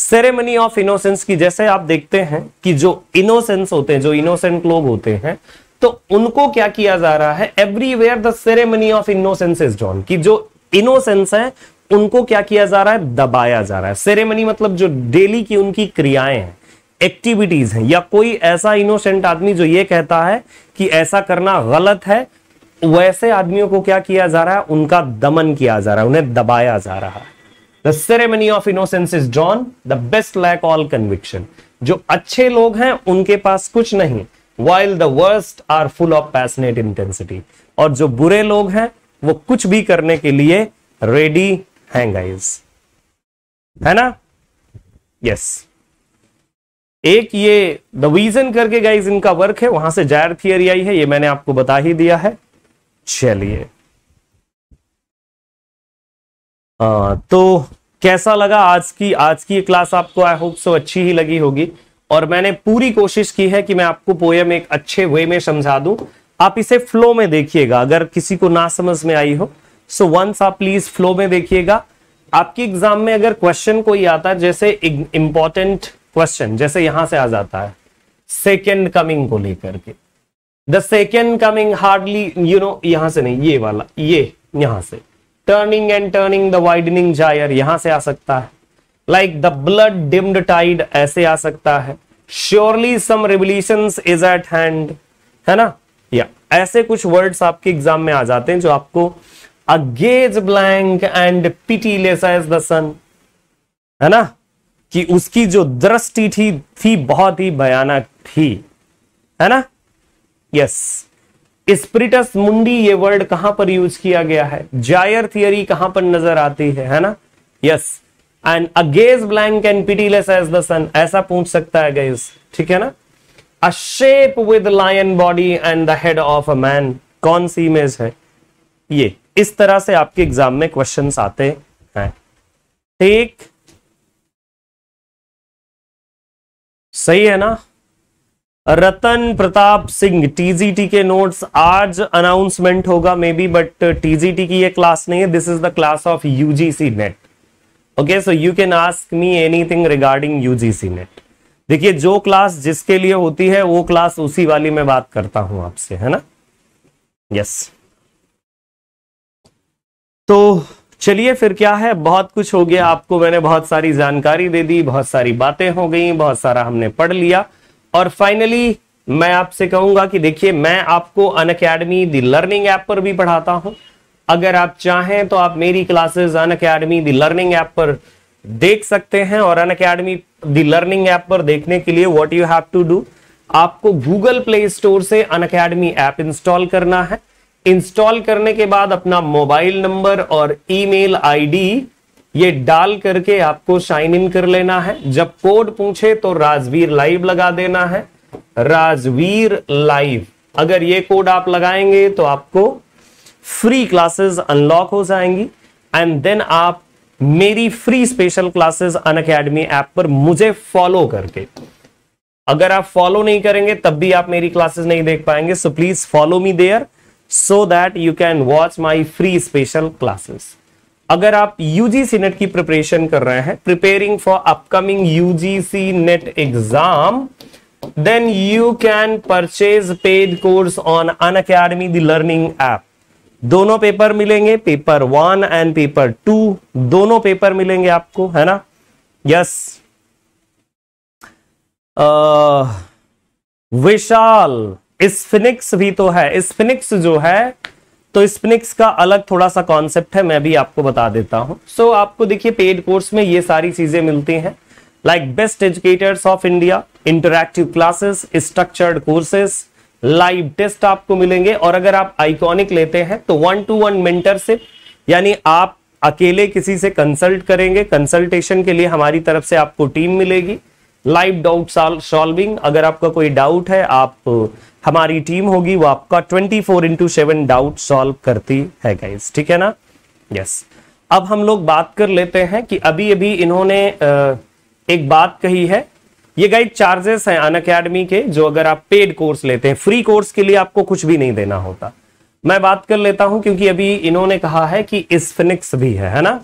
ceremony of innocence की जैसे आप देखते हैं कि जो इनोसेंस होते हैं जो इनोसेंट लोग होते हैं तो उनको क्या किया जा रहा है everywhere the ceremony of innocence is drowned कि जो इनोसेंस है उनको क्या किया जा रहा है दबाया जा रहा है सेरेमनी मतलब जो डेली की उनकी क्रियाएं हैं एक्टिविटीज हैं या कोई ऐसा इनोसेंट आदमी जो ये कहता है कि ऐसा करना गलत है वैसे आदमियों को क्या किया जा रहा है उनका दमन किया जा रहा है उन्हें दबाया जा रहा है the ceremony of innocence is जॉन the best lack all conviction जो अच्छे लोग हैं उनके पास कुछ नहीं while the worst are full of passionate intensity और जो बुरे लोग हैं वो कुछ भी करने के लिए रेडी हैं गाइज है ना यस yes. एक ये दीजन करके गाइज इनका वर्क है वहां से जायर थियरी आई है ये मैंने आपको बता ही दिया है चलिए तो कैसा लगा आज की आज की क्लास आपको आई होप सो अच्छी ही लगी होगी और मैंने पूरी कोशिश की है कि मैं आपको पोएम एक अच्छे वे में समझा दूं आप इसे फ्लो में देखिएगा अगर किसी को ना समझ में आई हो सो वंस आप प्लीज फ्लो में देखिएगा आपकी एग्जाम में अगर क्वेश्चन कोई आता है जैसे इंपॉर्टेंट क्वेश्चन जैसे यहां से आ जाता है सेकेंड कमिंग को लेकर के the second coming hardly you know यहां से नहीं ये वाला ये यहां से turning and turning the widening gyre यहां से आ सकता है like the blood dimmed tide ऐसे आ सकता है surely some revolution is at hand है ना या ऐसे कुछ वर्ड्स आपके एग्जाम में आ जाते हैं जो आपको a gaze blank and pitiless as the sun है ना कि उसकी जो दृष्टि थी थी बहुत ही भयानक थी है ना यस स्प्रिटस मुंडी ये वर्ड कहां पर यूज किया गया है जायर थियरी कहां पर नजर आती है है ना yes and a gaze blank and pitiless as the sun ऐसा पूछ सकता है गैस ठीक है ना a shape with lion body and the head of a man कौन सी इमेज है ये इस तरह से आपके एग्जाम में क्वेश्चंस आते हैं ठीक सही है ना रतन प्रताप सिंह टीजीटी के नोट्स आज अनाउंसमेंट होगा मे बी बट टीजीटी की ये क्लास नहीं है this is the class of UGC NET okay so you can ask me anything regarding UGC NET देखिए जो क्लास जिसके लिए होती है वो क्लास उसी वाली में बात करता हूं आपसे है ना यस yes. तो चलिए फिर क्या है बहुत कुछ हो गया आपको मैंने बहुत सारी जानकारी दे दी बहुत सारी बातें हो गई बहुत सारा हमने पढ़ लिया और फाइनली मैं आपसे कहूंगा कि देखिए मैं आपको Unacademy the learning app पर भी पढ़ाता हूं अगर आप चाहें तो आप मेरी classes Unacademy the learning app पर देख सकते हैं और Unacademy the learning app पर देखने के लिए what you have to do आपको गूगल प्ले स्टोर से अन अकेडमी ऐप इंस्टॉल करना है इंस्टॉल करने के बाद अपना मोबाइल नंबर और ईमेल आईडी ये डाल करके आपको साइन इन कर लेना है जब कोड पूछे तो राजवीर लाइव लगा देना है राजवीर लाइव अगर ये कोड आप लगाएंगे तो आपको फ्री क्लासेस अनलॉक हो जाएंगी एंड देन आप मेरी free special classes Unacademy app पर मुझे फॉलो करके अगर आप फॉलो नहीं करेंगे तब भी आप मेरी क्लासेस नहीं देख पाएंगे so please follow me there so that you can watch my free special classes अगर आप यूजीसी नेट की प्रिपरेशन कर रहे हैं preparing for upcoming UGC NET exam you can purchase paid course on Unacademy the learning app दोनों paper मिलेंगे paper one and paper two दोनों paper मिलेंगे आपको है ना यस uh, विशाल स्पिनिक्स भी तो है स्पिनिक्स जो है तो स्पिनिक्स का अलग थोड़ा सा कॉन्सेप्ट है मैं भी आपको बता देता हूं सो so, आपको देखिए पेड कोर्स में ये सारी चीजें मिलती हैं like best educators of India interactive classes structured courses live test आपको मिलेंगे और अगर आप आइकॉनिक लेते हैं तो वन टू वन मेंटरशिप यानी आप अकेले किसी से कंसल्ट करेंगे कंसल्टेशन के लिए हमारी तरफ से आपको टीम मिलेगी लाइव डाउट सॉल्विंग अगर आपका कोई डाउट है आप हमारी टीम होगी वो आपका 24 four into seven doubt solve करती है गाइज ठीक है ना यस yes. अब हम लोग बात कर लेते हैं कि अभी अभी इन्होंने एक बात कही है ये गाइड चार्जेस हैं अन अकेडमी के जो अगर आप पेड कोर्स लेते हैं फ्री कोर्स के लिए आपको कुछ भी नहीं देना होता मैं बात कर लेता हूं क्योंकि अभी इन्होंने कहा है कि स्फिनिक्स भी है है ना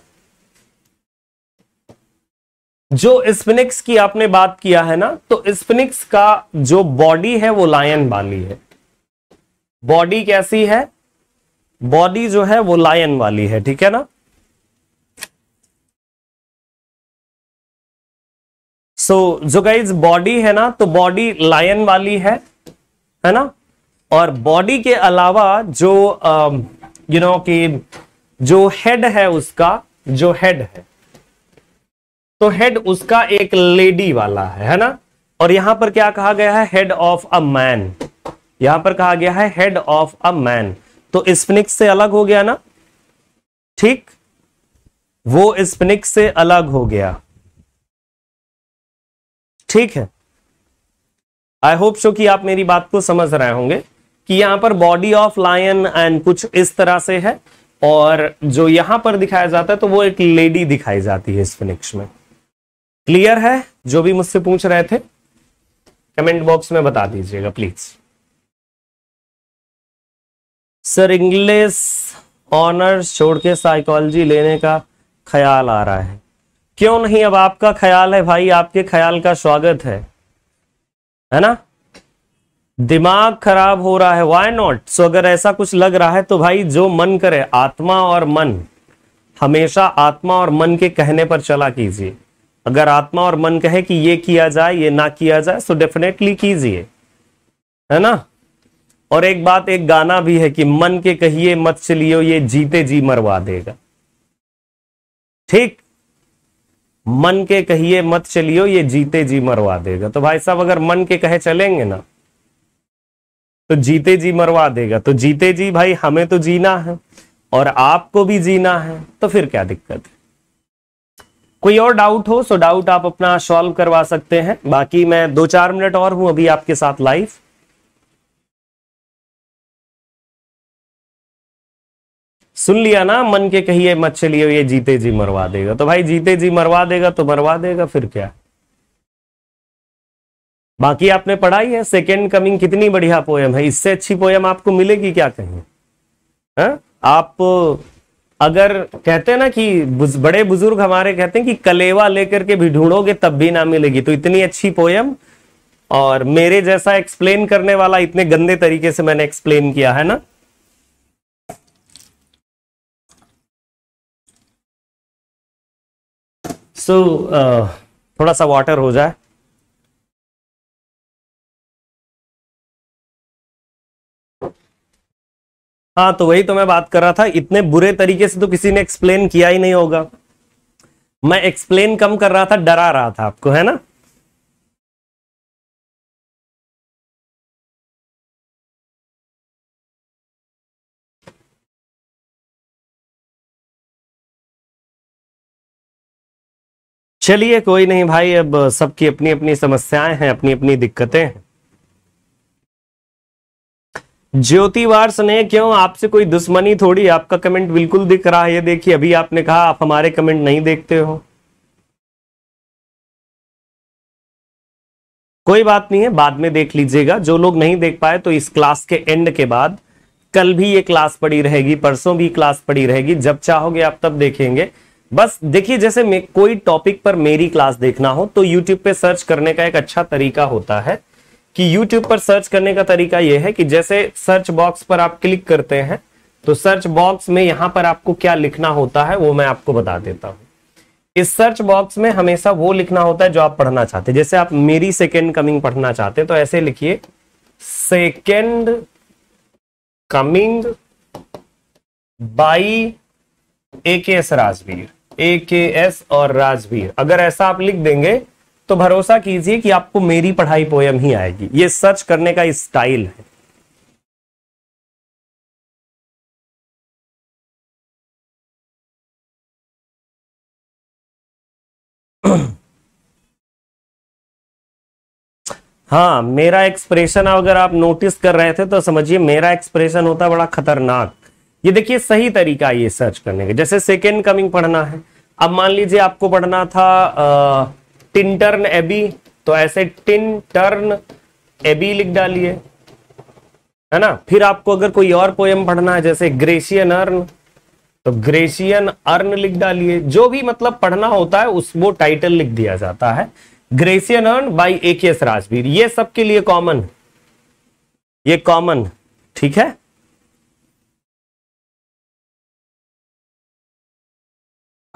जो स्पिनिक्स की आपने बात किया है ना तो स्पिनिक्स का जो बॉडी है वो लायन वाली है बॉडी कैसी है बॉडी जो है वो लायन वाली है ठीक है ना सो so, जो गाइज बॉडी है ना तो बॉडी लायन वाली है है ना और बॉडी के अलावा जो यू um, नो कि जो हेड है उसका जो हेड है तो हेड उसका एक लेडी वाला है है ना और यहां पर क्या कहा गया है हेड ऑफ अ मैन यहां पर कहा गया है हेड ऑफ अ मैन तो स्पिनिक्स से अलग हो गया ना ठीक वो स्पिनिक्स से अलग हो गया ठीक है आई होप सो कि आप मेरी बात को समझ रहे होंगे कि यहां पर बॉडी ऑफ लायन एंड कुछ इस तरह से है और जो यहां पर दिखाया जाता है तो वो एक लेडी दिखाई जाती है स्पिनिक्स में क्लियर है जो भी मुझसे पूछ रहे थे कमेंट बॉक्स में बता दीजिएगा प्लीज सर इंग्लिश ऑनर्स छोड़ के साइकोलॉजी लेने का ख्याल आ रहा है क्यों नहीं अब आपका ख्याल है भाई आपके ख्याल का स्वागत है है ना दिमाग खराब हो रहा है वाई नॉट सो अगर ऐसा कुछ लग रहा है तो भाई जो मन करे आत्मा और मन हमेशा आत्मा और मन के कहने पर चला कीजिए अगर आत्मा और मन कहे कि ये किया जाए ये ना किया जाए सो डेफिनेटली कीजिए है ना और एक बात एक गाना भी है कि मन के कहिए मत चलियो ये जीते जी मरवा देगा ठीक मन के कहिए मत चलियो ये जीते जी मरवा देगा तो भाई साहब अगर मन के कहे चलेंगे ना तो जीते जी मरवा देगा तो जीते जी भाई हमें तो जीना है और आपको भी जीना है तो फिर क्या दिक्कत है कोई और डाउट हो सो डाउट आप अपना सॉल्व करवा सकते हैं बाकी मैं दो चार मिनट और हूं अभी आपके साथ लाइव सुन लिया ना मन के कहिए मत चलिए ये जीते जी मरवा देगा तो भाई जीते जी मरवा देगा तो मरवा देगा फिर क्या बाकी आपने पढ़ाई है सेकेंड कमिंग कितनी बढ़िया पोयम है इससे अच्छी पोयम आपको मिलेगी क्या कहीं हाँ? आप अगर कहते हैं ना कि बुज, बड़े बुजुर्ग हमारे कहते हैं कि कलेवा लेकर के भी ढूंढोगे तब भी ना मिलेगी तो इतनी अच्छी पोयम और मेरे जैसा एक्सप्लेन करने वाला इतने गंदे तरीके से मैंने एक्सप्लेन किया है ना सो so, uh, थोड़ा सा वाटर हो जाए हाँ तो वही तो मैं बात कर रहा था इतने बुरे तरीके से तो किसी ने एक्सप्लेन किया ही नहीं होगा मैं एक्सप्लेन कम कर रहा था डरा रहा था आपको है ना चलिए कोई नहीं भाई अब सबकी अपनी अपनी समस्याएं हैं अपनी अपनी दिक्कतें हैं ज्योति वार्स ने क्यों आपसे कोई दुश्मनी थोड़ी आपका कमेंट बिल्कुल दिख रहा है ये देखिए अभी आपने कहा आप हमारे कमेंट नहीं देखते हो कोई बात नहीं है बाद में देख लीजिएगा जो लोग नहीं देख पाए तो इस क्लास के एंड के बाद कल भी ये क्लास पड़ी रहेगी परसों भी क्लास पड़ी रहेगी जब चाहोगे आप तब देखेंगे बस देखिए जैसे कोई टॉपिक पर मेरी क्लास देखना हो तो यूट्यूब पे सर्च करने का एक अच्छा तरीका होता है कि YouTube पर सर्च करने का तरीका यह है कि जैसे सर्च बॉक्स पर आप क्लिक करते हैं तो सर्च बॉक्स में यहां पर आपको क्या लिखना होता है वो मैं आपको बता देता हूं इस सर्च बॉक्स में हमेशा वो लिखना होता है जो आप पढ़ना चाहते हैं जैसे आप मेरी सेकेंड कमिंग पढ़ना चाहते हैं तो ऐसे लिखिए सेकेंड कमिंग बाई ए के एस राजवीर ए के एस और राजवीर अगर ऐसा आप लिख देंगे तो भरोसा कीजिए कि आपको मेरी पढ़ाई पोयम ही आएगी ये सर्च करने का स्टाइल है हाँ मेरा एक्सप्रेशन अगर आप नोटिस कर रहे थे तो समझिए मेरा एक्सप्रेशन होता बड़ा खतरनाक ये देखिए सही तरीका ये सर्च करने का जैसे सेकेंड कमिंग पढ़ना है अब मान लीजिए आपको पढ़ना था आ, टिन एबी तो ऐसे टिन टर्न एबी लिख डालिए है ना फिर आपको अगर कोई और पोयम पढ़ना है जैसे ग्रेशियन अर्न तो ग्रेशियन अर्न लिख डालिए जो भी मतलब पढ़ना होता है उस वो टाइटल लिख दिया जाता है Grecian urn by A K S Rajveer ये सबके लिए कॉमन ये कॉमन ठीक है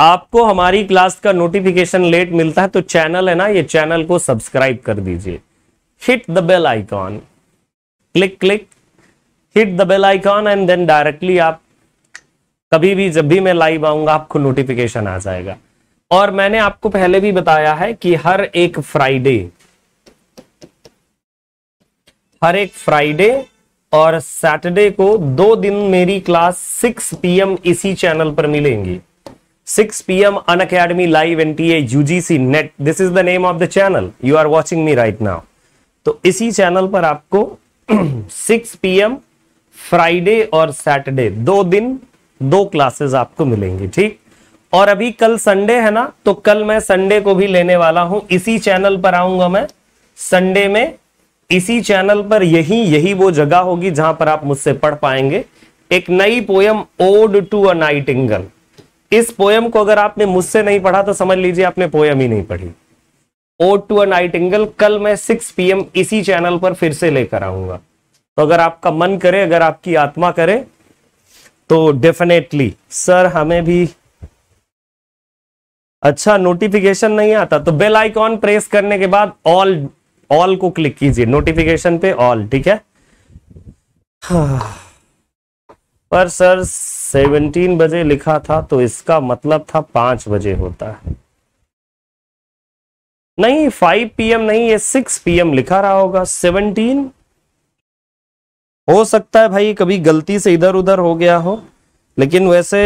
आपको हमारी क्लास का नोटिफिकेशन लेट मिलता है तो चैनल है ना ये चैनल को सब्सक्राइब कर दीजिए hit the bell icon click click hit the bell icon and then directly आप कभी भी जब भी मैं लाइव आऊंगा आपको नोटिफिकेशन आ जाएगा और मैंने आपको पहले भी बताया है कि हर एक फ्राइडे हर एक फ्राइडे और सैटरडे को दो दिन मेरी क्लास 6 पीएम इसी चैनल पर मिलेंगी 6 p.m. Unacademy Live NTA UGC Net. This is the name of the channel. You are watching me right now. तो इसी चैनल पर आपको 6 p.m. फ्राइडे और सैटरडे दो दिन दो क्लासेस आपको मिलेंगी ठीक और अभी कल संडे है ना तो कल मैं संडे को भी लेने वाला हूं इसी चैनल पर आऊंगा मैं संडे में इसी चैनल पर यही यही वो जगह होगी जहां पर आप मुझसे पढ़ पाएंगे एक नई poem ode to a nightingale इस पोयम को अगर आपने मुझसे नहीं पढ़ा तो समझ लीजिए आपने पोयम ही नहीं पढ़ी ओ टू अट एंगल कल मैं सिक्स पी इसी चैनल पर फिर से लेकर आऊंगा तो अगर आपका मन करे अगर आपकी आत्मा करे तो डेफिनेटली सर हमें भी अच्छा नोटिफिकेशन नहीं आता तो बेल आइकॉन प्रेस करने के बाद ऑल ऑल को क्लिक कीजिए नोटिफिकेशन पे ऑल ठीक है हाँ। पर सर सेवनटीन बजे लिखा था तो इसका मतलब था पांच बजे होता है नहीं फाइव पीएम नहीं ये सिक्स पीएम लिखा रहा होगा सेवनटीन हो सकता है भाई कभी गलती से इधर उधर हो गया हो लेकिन वैसे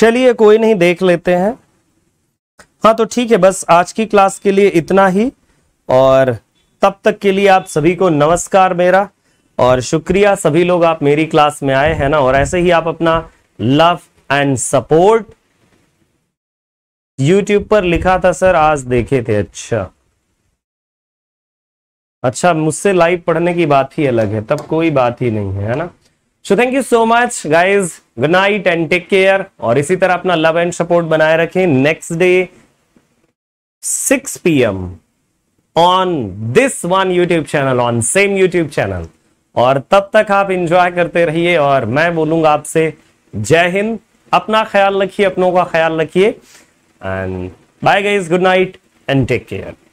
चलिए कोई नहीं देख लेते हैं हाँ तो ठीक है बस आज की क्लास के लिए इतना ही और तब तक के लिए आप सभी को नमस्कार मेरा और शुक्रिया सभी लोग आप मेरी क्लास में आए हैं ना और ऐसे ही आप अपना लव एंड सपोर्ट यूट्यूब पर लिखा था सर आज देखे थे अच्छा अच्छा मुझसे लाइव पढ़ने की बात ही अलग है तब कोई बात ही नहीं है ना so thank you so much guys good night and take care और इसी तरह अपना लव एंड सपोर्ट बनाए रखें next day 6 PM on this one YouTube channel on same YouTube channel और तब तक आप इंजॉय करते रहिए और मैं बोलूंगा आपसे जय हिंद अपना ख्याल रखिए अपनों का ख्याल रखिए and bye guys good night and take care